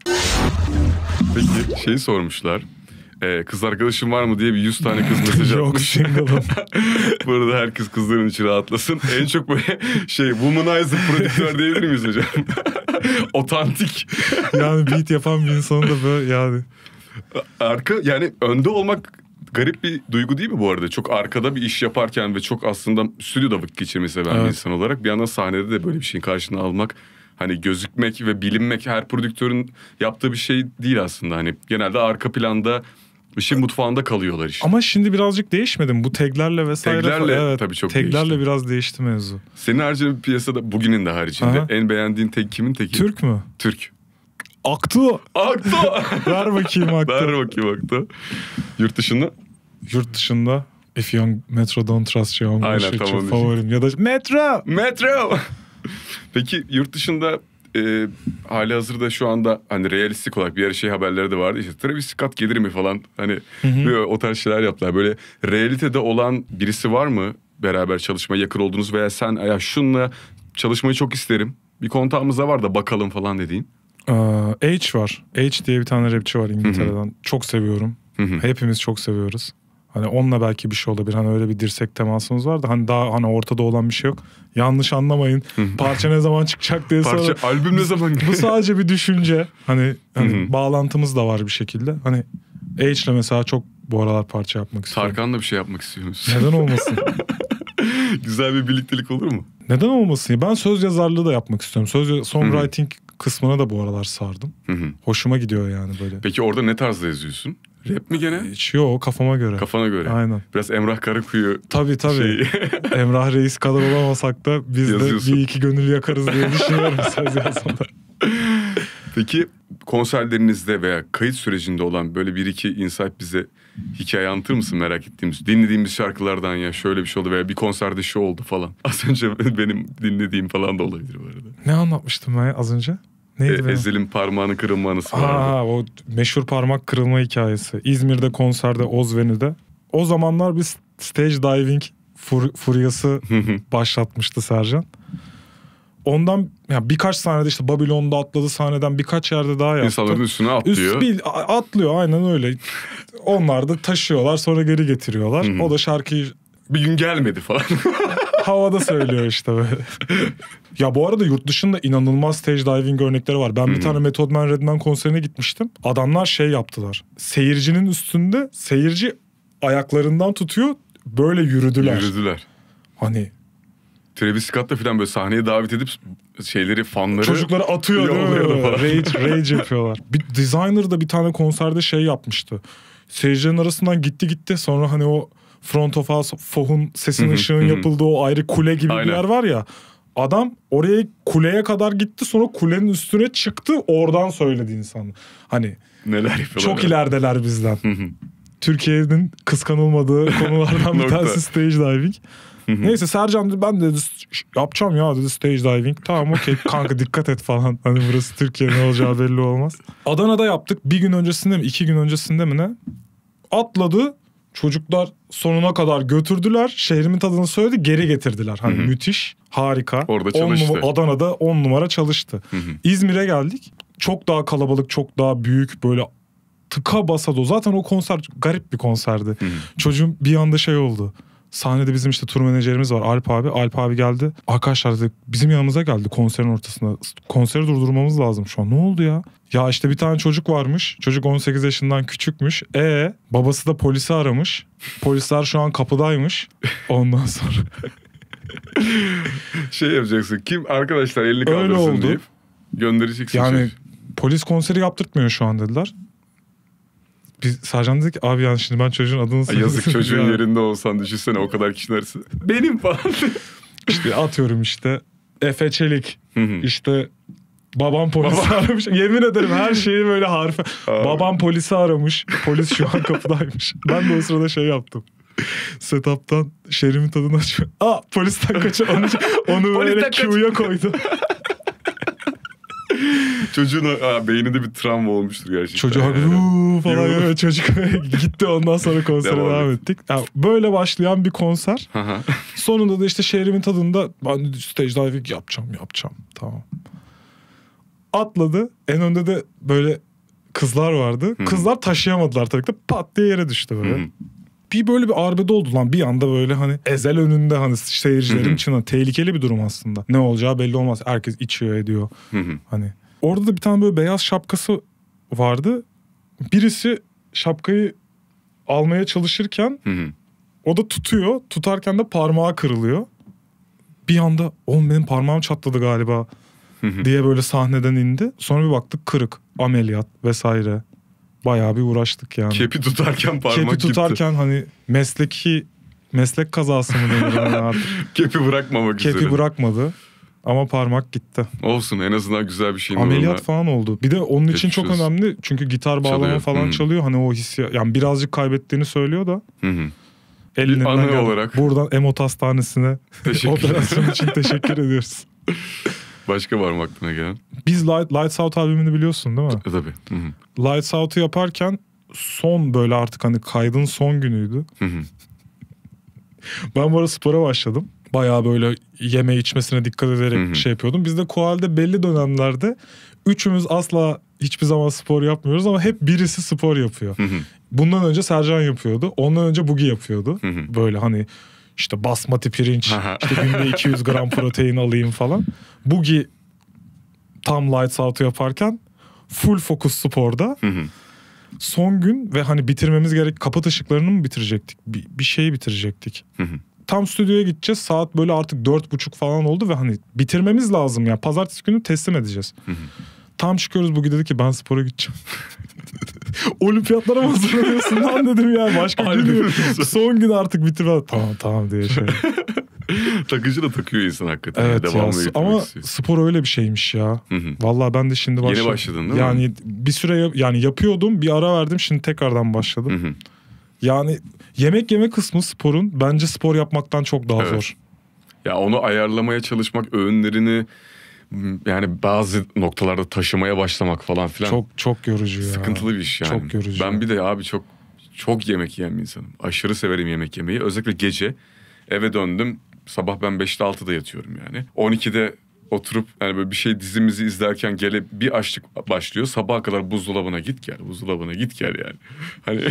Peki şeyi sormuşlar e, kız arkadaşım var mı diye bir 100 tane kız mesaj Yok, atmış. Yok single'ım. Bu herkes kızların içi rahatlasın. En çok böyle şey womanizer prodüktör diyebilir miyiz hocam? Otantik. yani beat yapan bir insanın da böyle yani. Arka yani önde olmak garip bir duygu değil mi bu arada? Çok arkada bir iş yaparken ve çok aslında stüdyoda vakit geçirmeyi seven evet. bir insan olarak bir yandan sahnede de böyle bir şeyin karşına almak hani gözükmek ve bilinmek her prodüktörün yaptığı bir şey değil aslında. Hani genelde arka planda İşin mutfağında kalıyorlar işte. Ama şimdi birazcık değişmedi mi? Bu taglerle vesaire. Taglerle falan, evet, tabii çok taglerle değişti. Taglerle biraz değişti mevzu. Senin haricinde piyasada bugünün de haricinde Aha. en beğendiğin tek kimin teki? Türk mü? Türk. Aktu. Aktu. Ver bakayım Aktu. Ver bakayım Aktu. Yurt dışında? Yurt dışında. If Young Metro Don't Trust You. Aynen tamam. Favorim. Ya da Metro. Metro. Peki yurt dışında e, hali hazırda şu anda hani realistik olarak bir yer şey haberleri de vardı. İşte Travis Scott gelir mi falan hani hı hı. o tarz şeyler yaptılar. Böyle realitede olan birisi var mı beraber çalışma yakın olduğunuz veya sen ya şunla çalışmayı çok isterim. Bir kontağımız da var da bakalım falan dediğin. H var. H diye bir tane rapçi var İngiltere'den. Hı hı. Çok seviyorum. Hı hı. Hepimiz çok seviyoruz. Hani onunla belki bir şey olabilir. Hani öyle bir dirsek temasımız vardı hani daha hani ortada olan bir şey yok. Yanlış anlamayın. Parça ne zaman çıkacak diye Parça, sonra. albüm ne zaman? bu sadece bir düşünce. Hani, hani bağlantımız da var bir şekilde. Hani H'le mesela çok bu aralar parça yapmak istiyorum. Tarkan'la bir şey yapmak istiyorsunuz. Neden olmasın? Güzel bir birliktelik olur mu? Neden olmasın? Ben söz yazarlığı da yapmak istiyorum. Söz songwriting kısmına da bu aralar sardım. Hoşuma gidiyor yani böyle. Peki orada ne tarzda yazıyorsun? Rap mi gene? Hiç yok kafama göre. Kafana göre. Aynen. Biraz Emrah Karakuyu. Tabii tabii. Şeyi. Emrah Reis kadar olamasak da biz de bir iki gönül yakarız diye düşünüyorum söz yazmada. Peki konserlerinizde veya kayıt sürecinde olan böyle bir iki insight bize hikaye anlatır mısın merak ettiğimiz? Dinlediğimiz şarkılardan ya şöyle bir şey oldu veya bir konserde şu oldu falan. Az önce benim dinlediğim falan da olabilir bu arada. Ne anlatmıştım ben az önce? Neydi e, Ezel'in parmağının kırılma anısı Aa, vardı. o meşhur parmak kırılma hikayesi. İzmir'de konserde Ozveni'de. O zamanlar biz stage diving fur, furyası başlatmıştı Sercan. Ondan yani birkaç sahnede işte Babilon'da atladı sahneden birkaç yerde daha yaptı. İnsanların üstüne atlıyor. Üst, bil, atlıyor aynen öyle. Onlar da taşıyorlar sonra geri getiriyorlar. o da şarkıyı... Bir gün gelmedi falan. havada söylüyor işte böyle. ya bu arada yurt dışında inanılmaz stage diving örnekleri var. Ben hmm. bir tane Method Man Redman konserine gitmiştim. Adamlar şey yaptılar. Seyircinin üstünde seyirci ayaklarından tutuyor böyle yürüdüler. Yürüdüler. Hani Travis Scott'la falan böyle sahneye davet edip şeyleri fanları çocukları atıyor değil Falan. Rage, rage yapıyorlar. Bir designer da bir tane konserde şey yapmıştı. Seyircilerin arasından gitti gitti sonra hani o front of house fohun sesin ışığın yapıldığı o ayrı kule gibi Aynen. bir yer var ya. Adam oraya kuleye kadar gitti sonra kulenin üstüne çıktı oradan söyledi insan. Hani neler yapıyorlar. Çok ya. bizden. Türkiye'nin kıskanılmadığı konulardan bir tanesi stage diving. Neyse Sercan dedi ben dedi yapacağım ya dedi stage diving. Tamam okey kanka dikkat et falan. Hani burası Türkiye ne olacağı belli olmaz. Adana'da yaptık bir gün öncesinde mi iki gün öncesinde mi ne? Atladı Çocuklar sonuna kadar götürdüler. Şehrimin tadını söyledi geri getirdiler. Hani Hı-hı. müthiş harika. Orada çalıştı. On, Adana'da 10 numara çalıştı. İzmir'e geldik. Çok daha kalabalık çok daha büyük böyle tıka basa do. Zaten o konser garip bir konserdi. Hı-hı. Çocuğum bir anda şey oldu. Sahnede bizim işte tur menajerimiz var Alp abi. Alp abi geldi. Arkadaşlar dedi, bizim yanımıza geldi konserin ortasında. Konseri durdurmamız lazım şu an. Ne oldu ya? Ya işte bir tane çocuk varmış. Çocuk 18 yaşından küçükmüş. E babası da polisi aramış. Polisler şu an kapıdaymış. Ondan sonra şey yapacaksın. Kim arkadaşlar elini kaldırsın Öyle oldu. deyip göndereceksin. Yani şey. polis konseri yaptırtmıyor şu an dediler. Biz Sercan dedi ki abi yani şimdi ben çocuğun adını Ay Yazık çocuğun yerinde olsan düşünsene o kadar kişiler. Benim falan. İşte atıyorum işte Efe Çelik. işte babam polisi Baba. aramış. Yemin ederim her şeyi böyle harfi. Babam polisi aramış. Polis şu an kapıdaymış. ben de o sırada şey yaptım setup'tan şerimin tadını açıyor. Aa polisten kaçıyor. Onu, onu böyle Q'ya koydu. Çocuğun beyninde bir travma olmuştur gerçekten. Çocuğu yani. falan evet, çocuk gitti ondan sonra konsere devam, ettik. Yani böyle başlayan bir konser. Sonunda da işte şehrimin tadında ben stage diving yapacağım yapacağım tamam. Atladı en önde de böyle kızlar vardı. Kızlar taşıyamadılar tabii ki pat diye yere düştü böyle. bir böyle bir arbede oldu lan bir anda böyle hani ezel önünde hani seyircilerim için tehlikeli bir durum aslında. Ne olacağı belli olmaz. Herkes içiyor ediyor. hani Orada da bir tane böyle beyaz şapkası vardı. Birisi şapkayı almaya çalışırken hı hı. o da tutuyor. Tutarken de parmağı kırılıyor. Bir anda oğlum benim parmağım çatladı galiba hı hı. diye böyle sahneden indi. Sonra bir baktık kırık, ameliyat vesaire. Bayağı bir uğraştık yani. Kepi tutarken parmak Kepi tutarken gitti. hani mesleki meslek kazası mı denir artık. Kepi bırakmamak Kepi üzere. Kepi bırakmadı. Ama parmak gitti. Olsun en azından güzel bir şey. Ameliyat ona... falan oldu. Bir de onun Geçmiş için çok önemli. Çünkü gitar bağlama çalıyor. falan Hı-hı. Hmm. çalıyor. Hani o hissiyat. Yani birazcık kaybettiğini söylüyor da. Hı-hı. Anı olarak. Buradan Emot Hastanesi'ne operasyon için teşekkür ediyoruz. Başka var mı aklına gelen? Biz Light, Lights Out albümünü biliyorsun değil mi? E, tabii. Hı-hı. Lights Out'u yaparken son böyle artık hani kaydın son günüydü. Hı-hı. ben bu ara spora başladım. Baya böyle yeme içmesine dikkat ederek Hı-hı. şey yapıyordum. Biz de Koal'de belli dönemlerde üçümüz asla hiçbir zaman spor yapmıyoruz ama hep birisi spor yapıyor. Hı-hı. Bundan önce Sercan yapıyordu. Ondan önce Bugi yapıyordu. Hı-hı. Böyle hani işte basmati pirinç, Aha. işte günde 200 gram protein alayım falan. Bugi tam light out'u yaparken full fokus sporda. Hı-hı son gün ve hani bitirmemiz gerek kapat ışıklarını mı bitirecektik? Bir, bir şeyi bitirecektik. Hı hı tam stüdyoya gideceğiz. Saat böyle artık dört buçuk falan oldu ve hani bitirmemiz lazım ya. Yani. Pazartesi günü teslim edeceğiz. tam çıkıyoruz bugün dedi ki ben spora gideceğim. Olimpiyatlara mı hazırlanıyorsun lan dedim ya. Başka gün Son gün artık bitirme. Tamam tamam diye şey. Takıcı da takıyor insan hakikaten. Evet ya, ya, ama spor öyle bir şeymiş ya. Valla ben de şimdi başladım. Yeni başladın değil yani mi? Yani bir süre yani yapıyordum bir ara verdim şimdi tekrardan başladım. Yani Yemek yeme kısmı sporun bence spor yapmaktan çok daha evet. zor. Ya onu ayarlamaya çalışmak, öğünlerini hmm, yani bazı noktalarda taşımaya başlamak falan filan. Çok çok yorucu ya. Sıkıntılı bir iş yani. Çok yorucu. Ben bir de abi çok çok yemek yiyen bir insanım. Aşırı severim yemek yemeyi. Özellikle gece eve döndüm. Sabah ben 5'te 6'da yatıyorum yani. 12'de oturup yani böyle bir şey dizimizi izlerken gele bir açlık başlıyor. Sabaha kadar buzdolabına git gel, buzdolabına git gel yani. Hani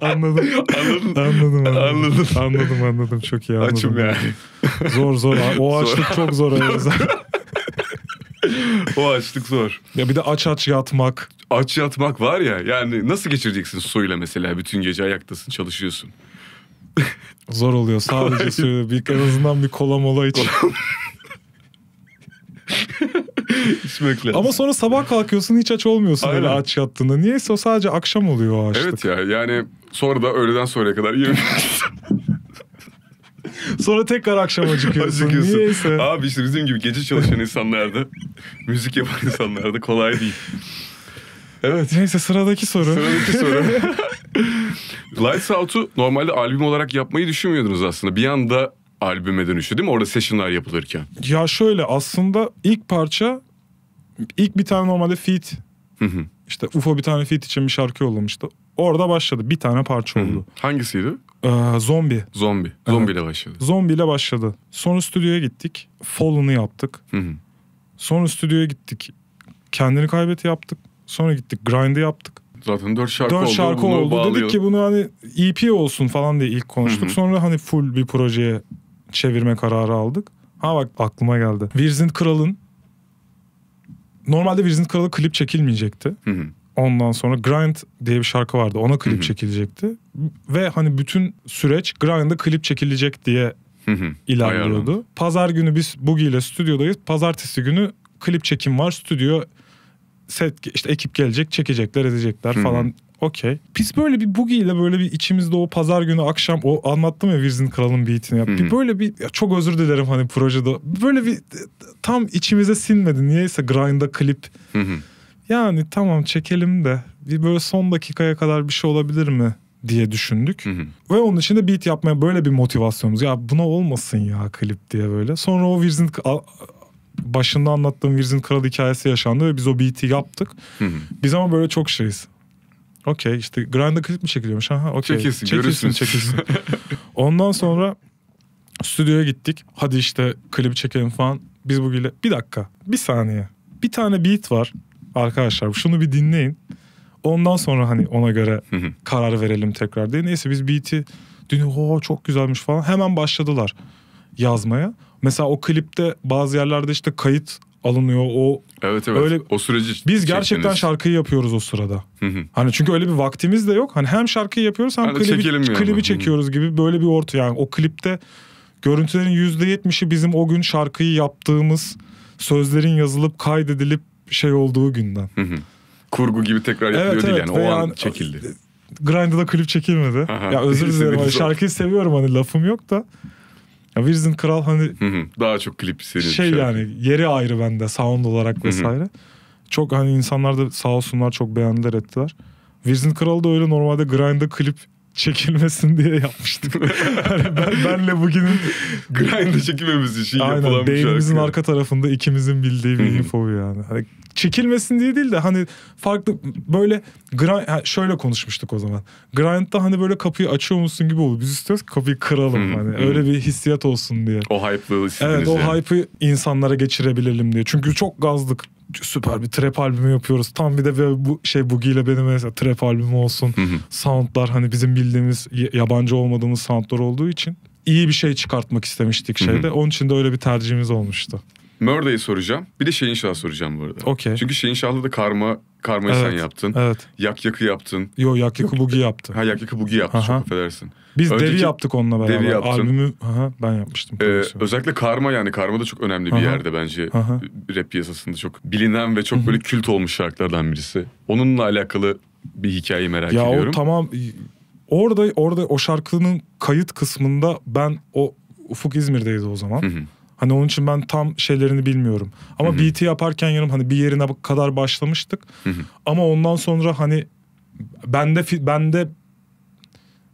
anladım. Anladım. Anladım. Anladım. Anladım. Anladım. Çok iyi anladım. Açım yani. Zor zor. O açlık çok zor. o açlık zor. Ya bir de aç aç yatmak. Aç yatmak var ya yani nasıl geçireceksin suyla mesela bütün gece ayaktasın çalışıyorsun. Zor oluyor sadece suyu. Bir, en azından bir kola mola iç. İçmek Ama sonra sabah kalkıyorsun hiç aç olmuyorsun Aynen. öyle aç yattığında. Niyeyse o sadece akşam oluyor o açlık. Evet ya yani sonra da öğleden sonraya kadar yemek Sonra tekrar akşam acıkıyorsun. acıkıyorsun. Niyeyse. Abi işte bizim gibi gece çalışan insanlarda, müzik yapan insanlarda kolay değil. Evet. Neyse sıradaki soru. Sıradaki soru. Lights Out'u normalde albüm olarak yapmayı düşünmüyordunuz aslında. Bir anda albüme dönüştü değil mi? Orada session'lar yapılırken. Ya şöyle aslında ilk parça ilk bir tane normalde feat işte UFO bir tane feat için bir şarkı yollamıştı. Orada başladı. Bir tane parça oldu. Hangisiydi? Ee, zombi. Zombi. Zombi ile evet. başladı. Zombi ile başladı. Sonra stüdyoya gittik. Fallen'ı yaptık. Sonra stüdyoya gittik. Kendini kaybeti yaptık. Sonra gittik Grind'ı yaptık. Zaten dört şarkı dört oldu. şarkı oldu. Bağlayalım. Dedik ki bunu hani EP olsun falan diye ilk konuştuk. Hı-hı. Sonra hani full bir projeye çevirme kararı aldık. Ha bak aklıma geldi. Virzint Kral'ın normalde Virzint Kral'a klip çekilmeyecekti. Hı-hı. Ondan sonra Grind diye bir şarkı vardı. Ona klip Hı-hı. çekilecekti. Ve hani bütün süreç Grind'da klip çekilecek diye Hı-hı. ilerliyordu. Ayarlandı. Pazar günü biz Boogie ile stüdyodayız. Pazartesi günü klip çekim var. Stüdyo set işte ekip gelecek çekecekler edecekler Hı-hı. falan Okey. Biz böyle bir ile böyle bir içimizde o pazar günü akşam o anlattım ya Virzin Kral'ın beatini. Ya. Bir böyle bir ya çok özür dilerim hani projede. Böyle bir e, tam içimize sinmedi. Niyeyse grind'a klip. Hmm. Yani tamam çekelim de bir böyle son dakikaya kadar bir şey olabilir mi? diye düşündük. Hı hı. Ve onun için de beat yapmaya böyle bir motivasyonumuz. Ya buna olmasın ya klip diye böyle. Sonra o Virzin başında anlattığım Virz'in Kral hikayesi yaşandı ve biz o beat'i yaptık. Hı hı. Biz ama böyle çok şeyiz. Okey işte Grindr klip mi çekiliyormuş? Aha, okay. Çekilsin, çekilsin, çekilsin. Ondan sonra stüdyoya gittik. Hadi işte klibi çekelim falan. Biz bu bile bir dakika, bir saniye. Bir tane beat var arkadaşlar. Şunu bir dinleyin. Ondan sonra hani ona göre hı hı. karar verelim tekrar diye. Neyse biz beat'i dün çok güzelmiş falan. Hemen başladılar yazmaya. Mesela o klipte bazı yerlerde işte kayıt alınıyor. O Evet evet. Öyle, o süreci Biz gerçekten şarkıyı yapıyoruz o sırada. Hani çünkü öyle bir vaktimiz de yok. Hani hem şarkıyı yapıyoruz hem hani klibi, klibi çekiyoruz gibi böyle bir ortu. yani. O klipte görüntülerin %70'i bizim o gün şarkıyı yaptığımız sözlerin yazılıp kaydedilip şey olduğu günden. Kurgu gibi tekrar yapılıyor evet, değil evet. yani. O Ve an yani, çekildi. Grind'da klip çekilmedi. Aha. Ya özür dilerim. Hani şarkıyı seviyorum hani lafım yok da. Ya Virgin Kral hani daha çok klip serisi. Şey, yani yeri ayrı bende sound olarak vesaire. Çok hani insanlar da sağ olsunlar çok beğendiler ettiler. Virgin Kral da öyle normalde grind'da klip çekilmesin diye yapmıştık. Hani ben, benle bugünün grind'da çekilmemiz için Aynen, yapılan bir şarkı. Beynimizin arka tarafında ikimizin bildiği bir info yani. Hani çekilmesin diye değil de hani farklı böyle grind, şöyle konuşmuştuk o zaman. Grind'da hani böyle kapıyı açıyor musun gibi oldu. Biz istiyoruz ki kapıyı kıralım hmm, hani hmm. öyle bir hissiyat olsun diye. O hype'ı Evet o yani. hype'ı insanlara geçirebilelim diye. Çünkü çok gazlık süper bir trap albümü yapıyoruz. Tam bir de bu şey Boogie ile benim mesela trap albümü olsun. Hı Soundlar hani bizim bildiğimiz yabancı olmadığımız soundlar olduğu için iyi bir şey çıkartmak istemiştik şeyde. Onun için de öyle bir tercihimiz olmuştu. Murday'ı soracağım. Bir de Şehinşah'ı soracağım bu arada. Okey. Çünkü Şehinşah'la da karma karmayı evet. sen yaptın. Evet. Yak yakı yaptın. Yo yak yakı bugi yaptı. Ha yak yakı bugi yaptı. Aha. Çok affedersin. Biz Önceki, devi yaptık onunla beraber. Devi yaptın. Albümü aha, ben yapmıştım. Ee, özellikle karma yani karma da çok önemli aha. bir yerde bence. Aha. Rap piyasasında çok bilinen ve çok böyle kült olmuş şarkılardan birisi. Onunla alakalı bir hikayeyi merak ya ediyorum. Ya o tamam orada orada o şarkının kayıt kısmında ben o Ufuk İzmir'deydi o zaman. Hı hı. Hani onun için ben tam şeylerini bilmiyorum. Ama Hı-hı. BT yaparken yanım hani bir yerine kadar başlamıştık. Hı-hı. Ama ondan sonra hani bende bende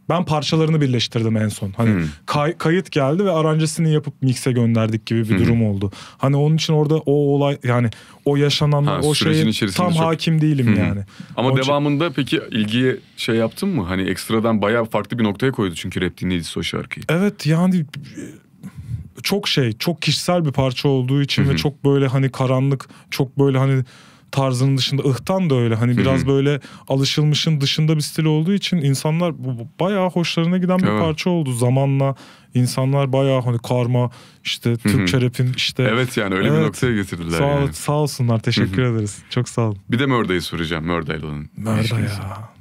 ben parçalarını birleştirdim en son. Hani kay, kayıt geldi ve aranjesini yapıp mixe gönderdik gibi bir hmm. durum oldu. Hani onun için orada o olay yani o yaşanan ha, o şeyin tam çok... hakim değilim hmm. yani. Ama onun devamında için... peki ilgiye şey yaptın mı? Hani ekstradan bayağı farklı bir noktaya koydu çünkü rap dinleyicisi o şarkıyı. Evet yani çok şey, çok kişisel bir parça olduğu için Hı-hı. ve çok böyle hani karanlık, çok böyle hani tarzının dışında ıhtan da öyle hani biraz Hı-hı. böyle alışılmışın dışında bir stil olduğu için insanlar bu, bu bayağı hoşlarına giden bir evet. parça oldu zamanla insanlar bayağı hani karma işte Türkçe rap'in işte Evet yani öyle evet. bir noktaya getirdiler sağ, yani. sağ olsunlar teşekkür Hı-hı. ederiz çok sağ olun. Bir de Murda'yı soracağım Murda ile Murda ya.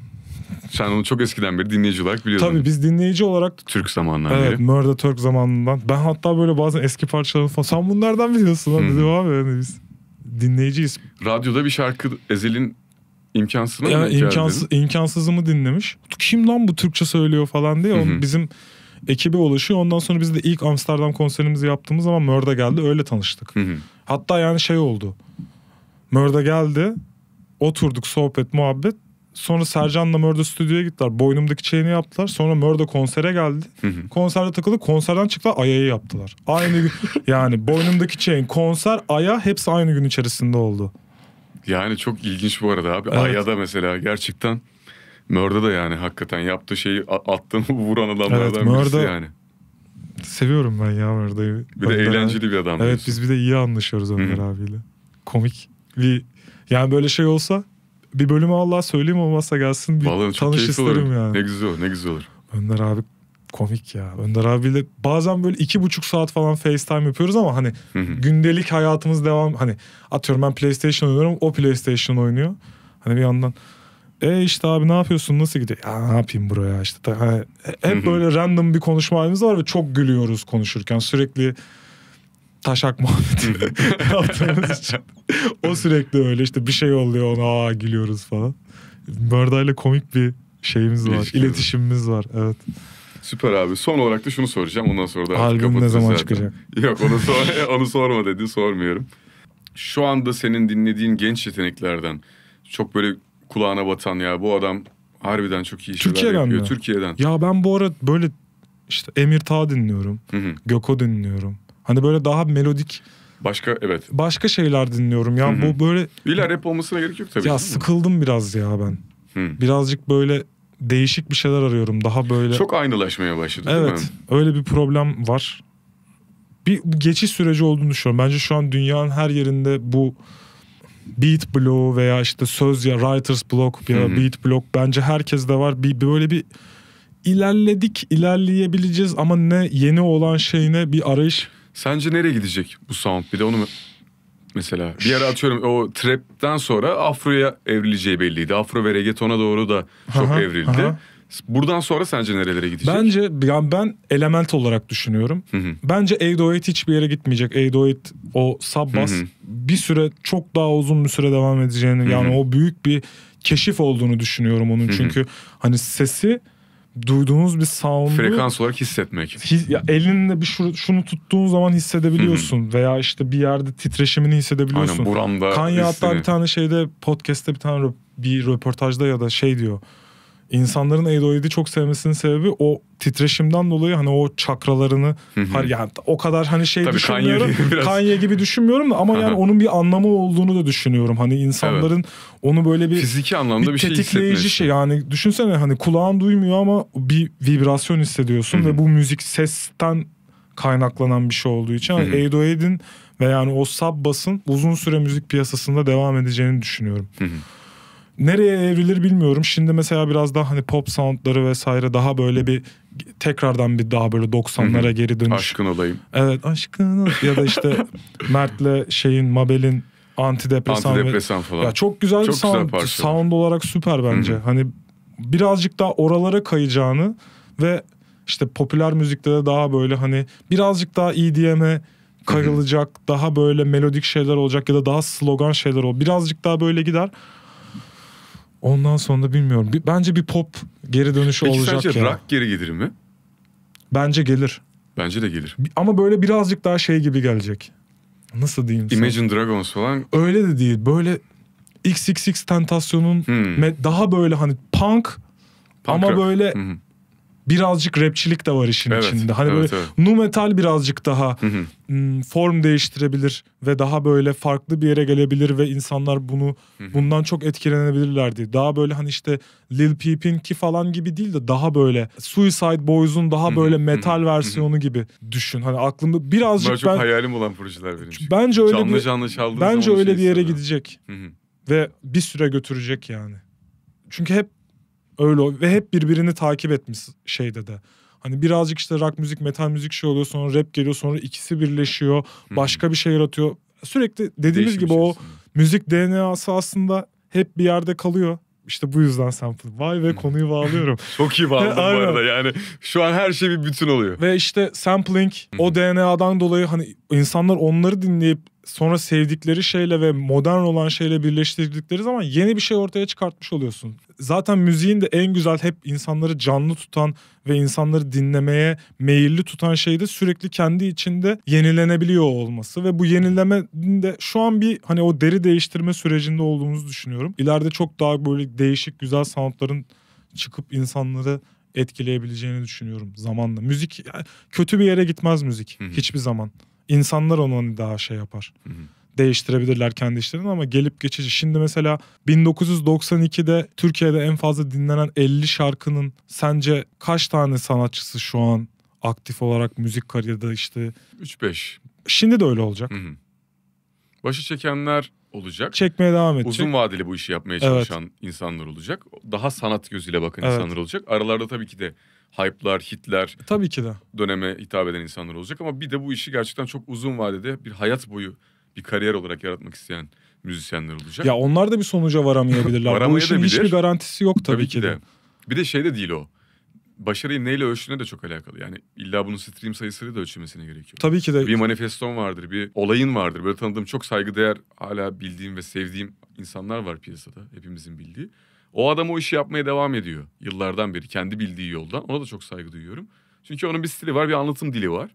Sen onu çok eskiden beri dinleyici olarak biliyordun. Tabii biz dinleyici olarak... Türk zamanından evet, beri. Evet Murder Turk zamanından. Ben hatta böyle bazen eski parçalarını, falan... Sen bunlardan biliyorsun lan dedim hmm. abi. Yani biz dinleyiciyiz. Radyoda bir şarkı Ezel'in imkansızını yani mı imkansız, imkansızımı dinlemiş. Kim lan bu Türkçe söylüyor falan diye. Hı Bizim ekibe ulaşıyor. Ondan sonra biz de ilk Amsterdam konserimizi yaptığımız zaman Mörde geldi. Öyle tanıştık. Hatta yani şey oldu. Mörde geldi. Oturduk sohbet muhabbet. Sonra Sercan'la Mörde stüdyoya gittiler. Boynumdaki çeyini yaptılar. Sonra Mörde konsere geldi. Hı hı. Konserde takıldı. Konserden çıktılar. Aya'yı yaptılar. Aynı gün. yani boynumdaki çeyin, konser, Aya hepsi aynı gün içerisinde oldu. Yani çok ilginç bu arada abi. Evet. Aya da mesela gerçekten Mörde de yani hakikaten yaptığı şeyi attığını vuran adamlardan evet, birisi yani. Seviyorum ben ya Mörde'yi. Bir de eğlenceli bir adam. Evet diyorsun. biz bir de iyi anlaşıyoruz Ömer abiyle. Komik bir yani böyle şey olsa bir bölümü Allah söyleyeyim olmazsa gelsin bir Vallahi tanış isterim olur. yani. Ne güzel olur ne güzel olur. Önder abi komik ya. Önder abiyle bazen böyle iki buçuk saat falan FaceTime yapıyoruz ama hani hı hı. gündelik hayatımız devam hani atıyorum ben PlayStation oynuyorum o PlayStation oynuyor. Hani bir yandan e işte abi ne yapıyorsun nasıl gidiyor? Ya ne yapayım buraya işte. Hani e, hep hı hı. böyle random bir konuşma halimiz var ve çok gülüyoruz konuşurken sürekli taşak muhabbeti yaptığımız için. O sürekli öyle işte bir şey oluyor ona aa gülüyoruz falan. Mörda ile komik bir şeyimiz var. İlişkimiz. iletişimimiz var. Evet. Süper abi. Son olarak da şunu soracağım. Ondan sonra da Albüm ne zaman zaten. çıkacak? Yok onu, sor onu sorma dedi. Sormuyorum. Şu anda senin dinlediğin genç yeteneklerden çok böyle kulağına batan ya bu adam harbiden çok iyi şeyler Türkiye'den yapıyor. Mi? Türkiye'den. Ya ben bu arada böyle işte Emir Ta dinliyorum. Hı hı. Göko dinliyorum. Hani böyle daha melodik Başka evet. Başka şeyler dinliyorum ya. Hı-hı. Bu böyle İlla rap olmasına gerek yok tabii. Ya sıkıldım biraz ya ben. Hı. Birazcık böyle değişik bir şeyler arıyorum. Daha böyle Çok aynılaşmaya başladı evet, değil mi? Öyle bir problem var. Bir geçiş süreci olduğunu düşünüyorum. Bence şu an dünyanın her yerinde bu beat blow veya işte söz ya writers block ya Hı-hı. beat block bence herkes de var. Bir böyle bir ilerledik, ilerleyebileceğiz ama ne yeni olan şeyine bir arayış Sence nereye gidecek bu sound? Bir de onu mesela bir ara atıyorum o trap'ten sonra afroya evrileceği belliydi. Afro ve reggaetona doğru da çok aha, evrildi. Aha. Buradan sonra sence nerelere gidecek? Bence yani ben element olarak düşünüyorum. Hı hı. Bence 808 hiçbir yere gitmeyecek. 808 o sub bir süre çok daha uzun bir süre devam edeceğini hı hı. yani o büyük bir keşif olduğunu düşünüyorum onun. Hı hı. Çünkü hani sesi duyduğunuz bir sound'u frekans olarak hissetmek. His, ya elinle bir şunu, şunu tuttuğun zaman hissedebiliyorsun Hı-hı. veya işte bir yerde titreşimini hissedebiliyorsun. Aynen buramda. Kanye hissini. hatta bir tane şeyde podcast'te bir tane bir röportajda ya da şey diyor insanların Edoid'i çok sevmesinin sebebi o titreşimden dolayı hani o çakralarını hani yani o kadar hani şey Tabii düşünmüyorum. Kanye, biraz... Kanye gibi düşünmüyorum da ama yani onun bir anlamı olduğunu da düşünüyorum. Hani insanların evet. onu böyle bir fiziki anlamda bir, bir şey tetikleyici şey, yani düşünsene hani kulağın duymuyor ama bir vibrasyon hissediyorsun ve bu müzik sesten kaynaklanan bir şey olduğu için hani Edoid'in ve yani o sub basın uzun süre müzik piyasasında devam edeceğini düşünüyorum. Hı hı nereye evrilir bilmiyorum. Şimdi mesela biraz daha hani pop soundları vesaire daha böyle bir tekrardan bir daha böyle 90'lara geri dönüş. Aşkın olayım. Evet aşkın ya da işte Mert'le şeyin Mabel'in antidepresan, antidepresan ve... falan. Ya çok güzel çok sound, güzel sound olarak süper bence. Hani birazcık daha oralara kayacağını ve işte popüler müzikte de daha böyle hani birazcık daha EDM'e kayılacak, daha böyle melodik şeyler olacak ya da daha slogan şeyler ol. Birazcık daha böyle gider. Ondan sonra da bilmiyorum. Bir, bence bir pop geri dönüşü Peki olacak sence ya. rock geri gelir mi? Bence gelir. Bence de gelir. Ama böyle birazcık daha şey gibi gelecek. Nasıl diyeyim sana? Imagine Dragons falan. Öyle de değil. Böyle XXX tentasyonun hmm. daha böyle hani punk, punk ama rock. böyle hmm birazcık rapçilik de var işin evet, içinde. Hani evet, böyle evet. nu metal birazcık daha hı hı. form değiştirebilir ve daha böyle farklı bir yere gelebilir ve insanlar bunu hı hı. bundan çok etkilenebilirlerdi Daha böyle hani işte Lil Peep'in ki falan gibi değil de daha böyle Suicide Boys'un daha hı hı. böyle metal hı hı. versiyonu hı hı. gibi düşün. Hani aklımda birazcık Bunlar çok hayalim olan projeler benim. Çünkü. Bence öyle canlı bir canlı Bence öyle şey bir yere istedim. gidecek. Hı hı. Ve bir süre götürecek yani. Çünkü hep Öyle ve hep birbirini takip etmiş şeyde de. Hani birazcık işte rock müzik, metal müzik şey oluyor sonra rap geliyor sonra ikisi birleşiyor. Başka bir şey yaratıyor. Sürekli dediğimiz Değişim gibi şey o müzik DNA'sı aslında hep bir yerde kalıyor. İşte bu yüzden sample. Vay ve konuyu bağlıyorum. Çok iyi bağladım bu arada yani. Şu an her şey bir bütün oluyor. Ve işte sampling o DNA'dan dolayı hani insanlar onları dinleyip sonra sevdikleri şeyle ve modern olan şeyle birleştirdikleri zaman yeni bir şey ortaya çıkartmış oluyorsun. Zaten müziğin de en güzel hep insanları canlı tutan ve insanları dinlemeye meyilli tutan şey de sürekli kendi içinde yenilenebiliyor olması ve bu yenileme de şu an bir hani o deri değiştirme sürecinde olduğumuzu düşünüyorum. İleride çok daha böyle değişik güzel sanatların çıkıp insanları etkileyebileceğini düşünüyorum zamanla. Müzik yani kötü bir yere gitmez müzik Hı-hı. hiçbir zaman. İnsanlar onu hani daha şey yapar. Hı hı. Değiştirebilirler kendi işlerini ama gelip geçici. Şimdi mesela 1992'de Türkiye'de en fazla dinlenen 50 şarkının sence kaç tane sanatçısı şu an aktif olarak müzik kariyerde işte 3-5. Şimdi de öyle olacak. Hı hı. Başı çekenler olacak. Çekmeye devam edecek. Uzun vadeli bu işi yapmaya çalışan evet. insanlar olacak. Daha sanat gözüyle bakan evet. insanlar olacak. Aralarda tabii ki de hype'lar, hitler Tabii ki de. döneme hitap eden insanlar olacak ama bir de bu işi gerçekten çok uzun vadede bir hayat boyu bir kariyer olarak yaratmak isteyen müzisyenler olacak. Ya onlar da bir sonuca varamayabilirler. bu işin hiçbir garantisi yok tabii, tabii ki de. de. Bir de şey de değil o. Başarıyı neyle ölçtüğüne de çok alakalı. Yani illa bunun stream sayısıyla da ölçülmesine gerekiyor. Tabii ki de. Bir manifeston vardır, bir olayın vardır. Böyle tanıdığım çok saygıdeğer, hala bildiğim ve sevdiğim insanlar var piyasada. Hepimizin bildiği. O adam o işi yapmaya devam ediyor yıllardan beri kendi bildiği yoldan. Ona da çok saygı duyuyorum. Çünkü onun bir stili var, bir anlatım dili var.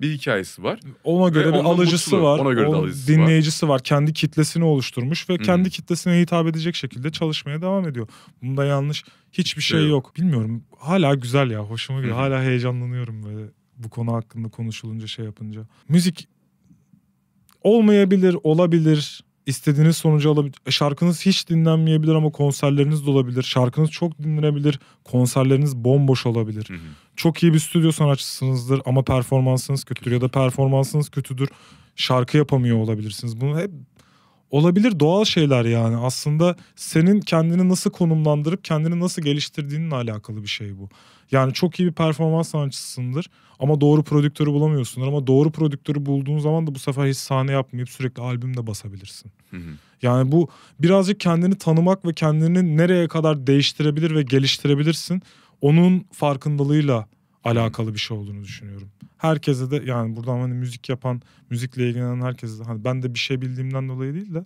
Bir hikayesi var. Ona göre ve bir alıcısı mutlu. var. Ona göre o alıcısı dinleyicisi var. var. Kendi kitlesini oluşturmuş ve hmm. kendi kitlesine hitap edecek şekilde çalışmaya devam ediyor. Bunda yanlış hiçbir şey, şey yok. yok. Bilmiyorum. Hala güzel ya. Hoşuma gidiyor. Hala heyecanlanıyorum ve bu konu hakkında konuşulunca şey yapınca. Müzik olmayabilir, olabilir istediğiniz sonucu alabilir. E, şarkınız hiç dinlenmeyebilir ama konserleriniz de olabilir. Şarkınız çok dinlenebilir. Konserleriniz bomboş olabilir. Hı hı. Çok iyi bir stüdyo sanatçısınızdır ama performansınız kötüdür ya da performansınız kötüdür. Şarkı yapamıyor olabilirsiniz. Bunu hep olabilir doğal şeyler yani. Aslında senin kendini nasıl konumlandırıp kendini nasıl geliştirdiğinle alakalı bir şey bu. Yani çok iyi bir performans sanatçısındır ama doğru prodüktörü bulamıyorsundur ama doğru prodüktörü bulduğun zaman da bu sefer hiç sahne yapmayıp sürekli albümde basabilirsin. Hı hı. Yani bu birazcık kendini tanımak ve kendini nereye kadar değiştirebilir ve geliştirebilirsin. Onun farkındalığıyla alakalı bir şey olduğunu düşünüyorum. Herkese de yani buradan hani müzik yapan, müzikle ilgilenen herkese de hani ben de bir şey bildiğimden dolayı değil de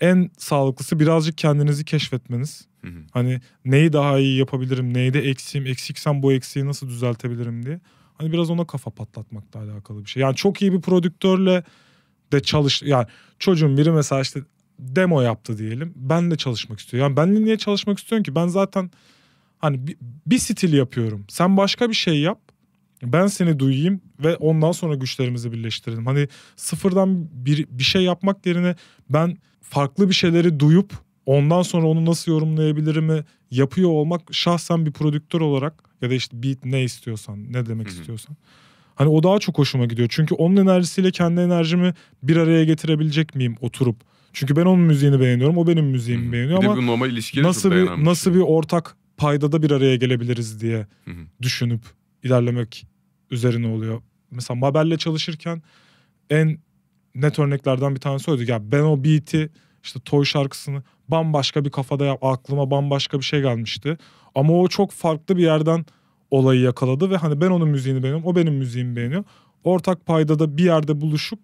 en sağlıklısı birazcık kendinizi keşfetmeniz. Hı hı. Hani neyi daha iyi yapabilirim, neyde eksiğim, eksiksem bu eksiği nasıl düzeltebilirim diye. Hani biraz ona kafa patlatmakla alakalı bir şey. Yani çok iyi bir prodüktörle de çalış yani çocuğun biri mesela işte demo yaptı diyelim. ben de çalışmak istiyor. Yani ben niye çalışmak istiyorum ki? Ben zaten Hani bir, bir stil yapıyorum. Sen başka bir şey yap. Ben seni duyayım ve ondan sonra güçlerimizi birleştirelim. Hani sıfırdan bir, bir şey yapmak yerine ben farklı bir şeyleri duyup ondan sonra onu nasıl yorumlayabilirimi yapıyor olmak şahsen bir prodüktör olarak ya da işte beat ne istiyorsan ne demek Hı-hı. istiyorsan. Hani o daha çok hoşuma gidiyor. Çünkü onun enerjisiyle kendi enerjimi bir araya getirebilecek miyim oturup? Çünkü ben onun müziğini beğeniyorum, o benim müziğimi Hı-hı. beğeniyor bir ama bir normal nasıl bir nasıl bir ortak paydada bir araya gelebiliriz diye hı hı. düşünüp ilerlemek üzerine oluyor. Mesela Mabel'le çalışırken en net örneklerden bir tanesi oydu. Ya ben o beat'i işte Toy şarkısını bambaşka bir kafada yap aklıma bambaşka bir şey gelmişti. Ama o çok farklı bir yerden olayı yakaladı ve hani ben onun müziğini beğeniyorum, o benim müziğimi beğeniyor. Ortak paydada bir yerde buluşup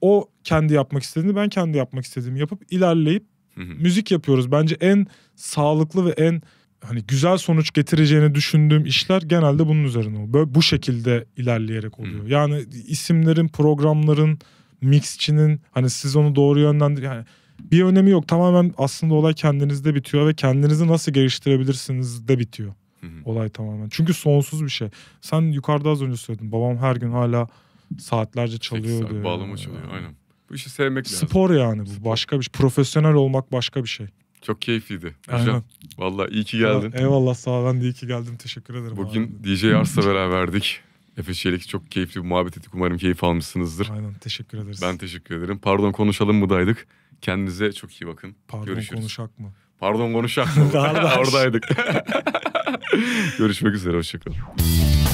o kendi yapmak istediğini ben kendi yapmak istediğimi yapıp ilerleyip Hı-hı. müzik yapıyoruz. Bence en sağlıklı ve en hani güzel sonuç getireceğini düşündüğüm işler genelde bunun üzerine oluyor. Böyle bu şekilde ilerleyerek oluyor. Hı. Yani isimlerin, programların, mixçinin hani siz onu doğru yönlendir yani bir önemi yok. Tamamen aslında olay kendinizde bitiyor ve kendinizi nasıl geliştirebilirsiniz de bitiyor. Hı Olay tamamen. Çünkü sonsuz bir şey. Sen yukarıda az önce söyledin. Babam her gün hala saatlerce çalıyor saat diyor. Bağlama yani. çalıyor aynen. Bu işi sevmek Spor lazım. Spor yani bu. Spor. Başka bir şey. Profesyonel olmak başka bir şey. Çok keyifliydi. Hocam. Valla iyi ki geldin. Eyvallah, sağ ol. Ben de iyi ki geldim. Teşekkür ederim. Bugün abi. DJ Ars'la beraberdik. Efe Çelik çok keyifli bir muhabbet ettik. Umarım keyif almışsınızdır. Aynen teşekkür ederiz. Ben teşekkür ederim. Pardon konuşalım mıdaydık. Kendinize çok iyi bakın. Pardon Görüşürüz. konuşak mı? Pardon konuşak mı? Oradaydık. Görüşmek üzere. Hoşçakalın.